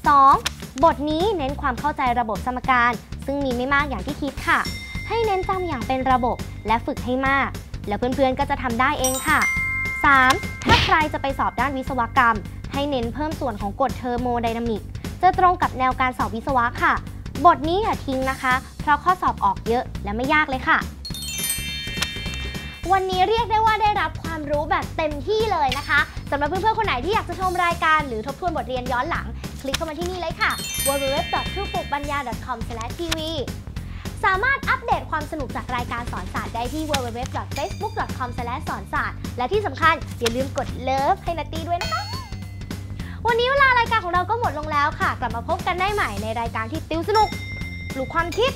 2. บทนี้เน้นความเข้าใจระบบสมการ ซึ่งมีไม่มากอย่างที่คิดค่ะ ให้เน้นจำอย่างเป็นระบบและฝึกให้มาก แล้วเพื่อนๆก็จะทำได้เองค่ะ 3. ถ้าใครจะไปสอบด้านวิศวกรรม ให้เน้นเพิ่มส่วนของกฎเทอร์โมไดนามิก จะตรงกับแนวการสอบวิศวะค่ะบทนี้อย่าทิ้งนะคะ เพราะข้อสอบออกเยอะและไม่ยากเลยค่ะ วันนี้เรียกได้ว่าได้รับความรู้แบบเต็มที่เลยนะคะ สำหรับเพื่อนๆคนไหนที่อยากจะชมรายการ หรือทบทวนบทเรียนย้อนหลัง คลิกเข้ามาที่นี่เลยค่ะ w w w t h u p u k b a n y a c o m t v สามารถอัปเดตความสนุกจากรายการสอนศาสตร์ได้ที่ w w w f a c e b o o k c o m s o n s a t และที่สำคัญ อย่าลืมกดเลิฟให้นัตตี้ด้วยนะคะวันนี้เวลารายการของเราก็หมดลงแล้วค่ะ กลับมาพบกันได้ใหม่ในรายการที่ติวสนุกปลุกความคิด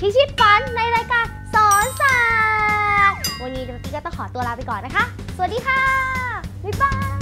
พิชิตฝันในรายการสอนศาสตร์วันนี้เด็กก็ต้องขอตัวลาไปก่อนนะคะ สวัสดีค่ะ บ๊ายบาย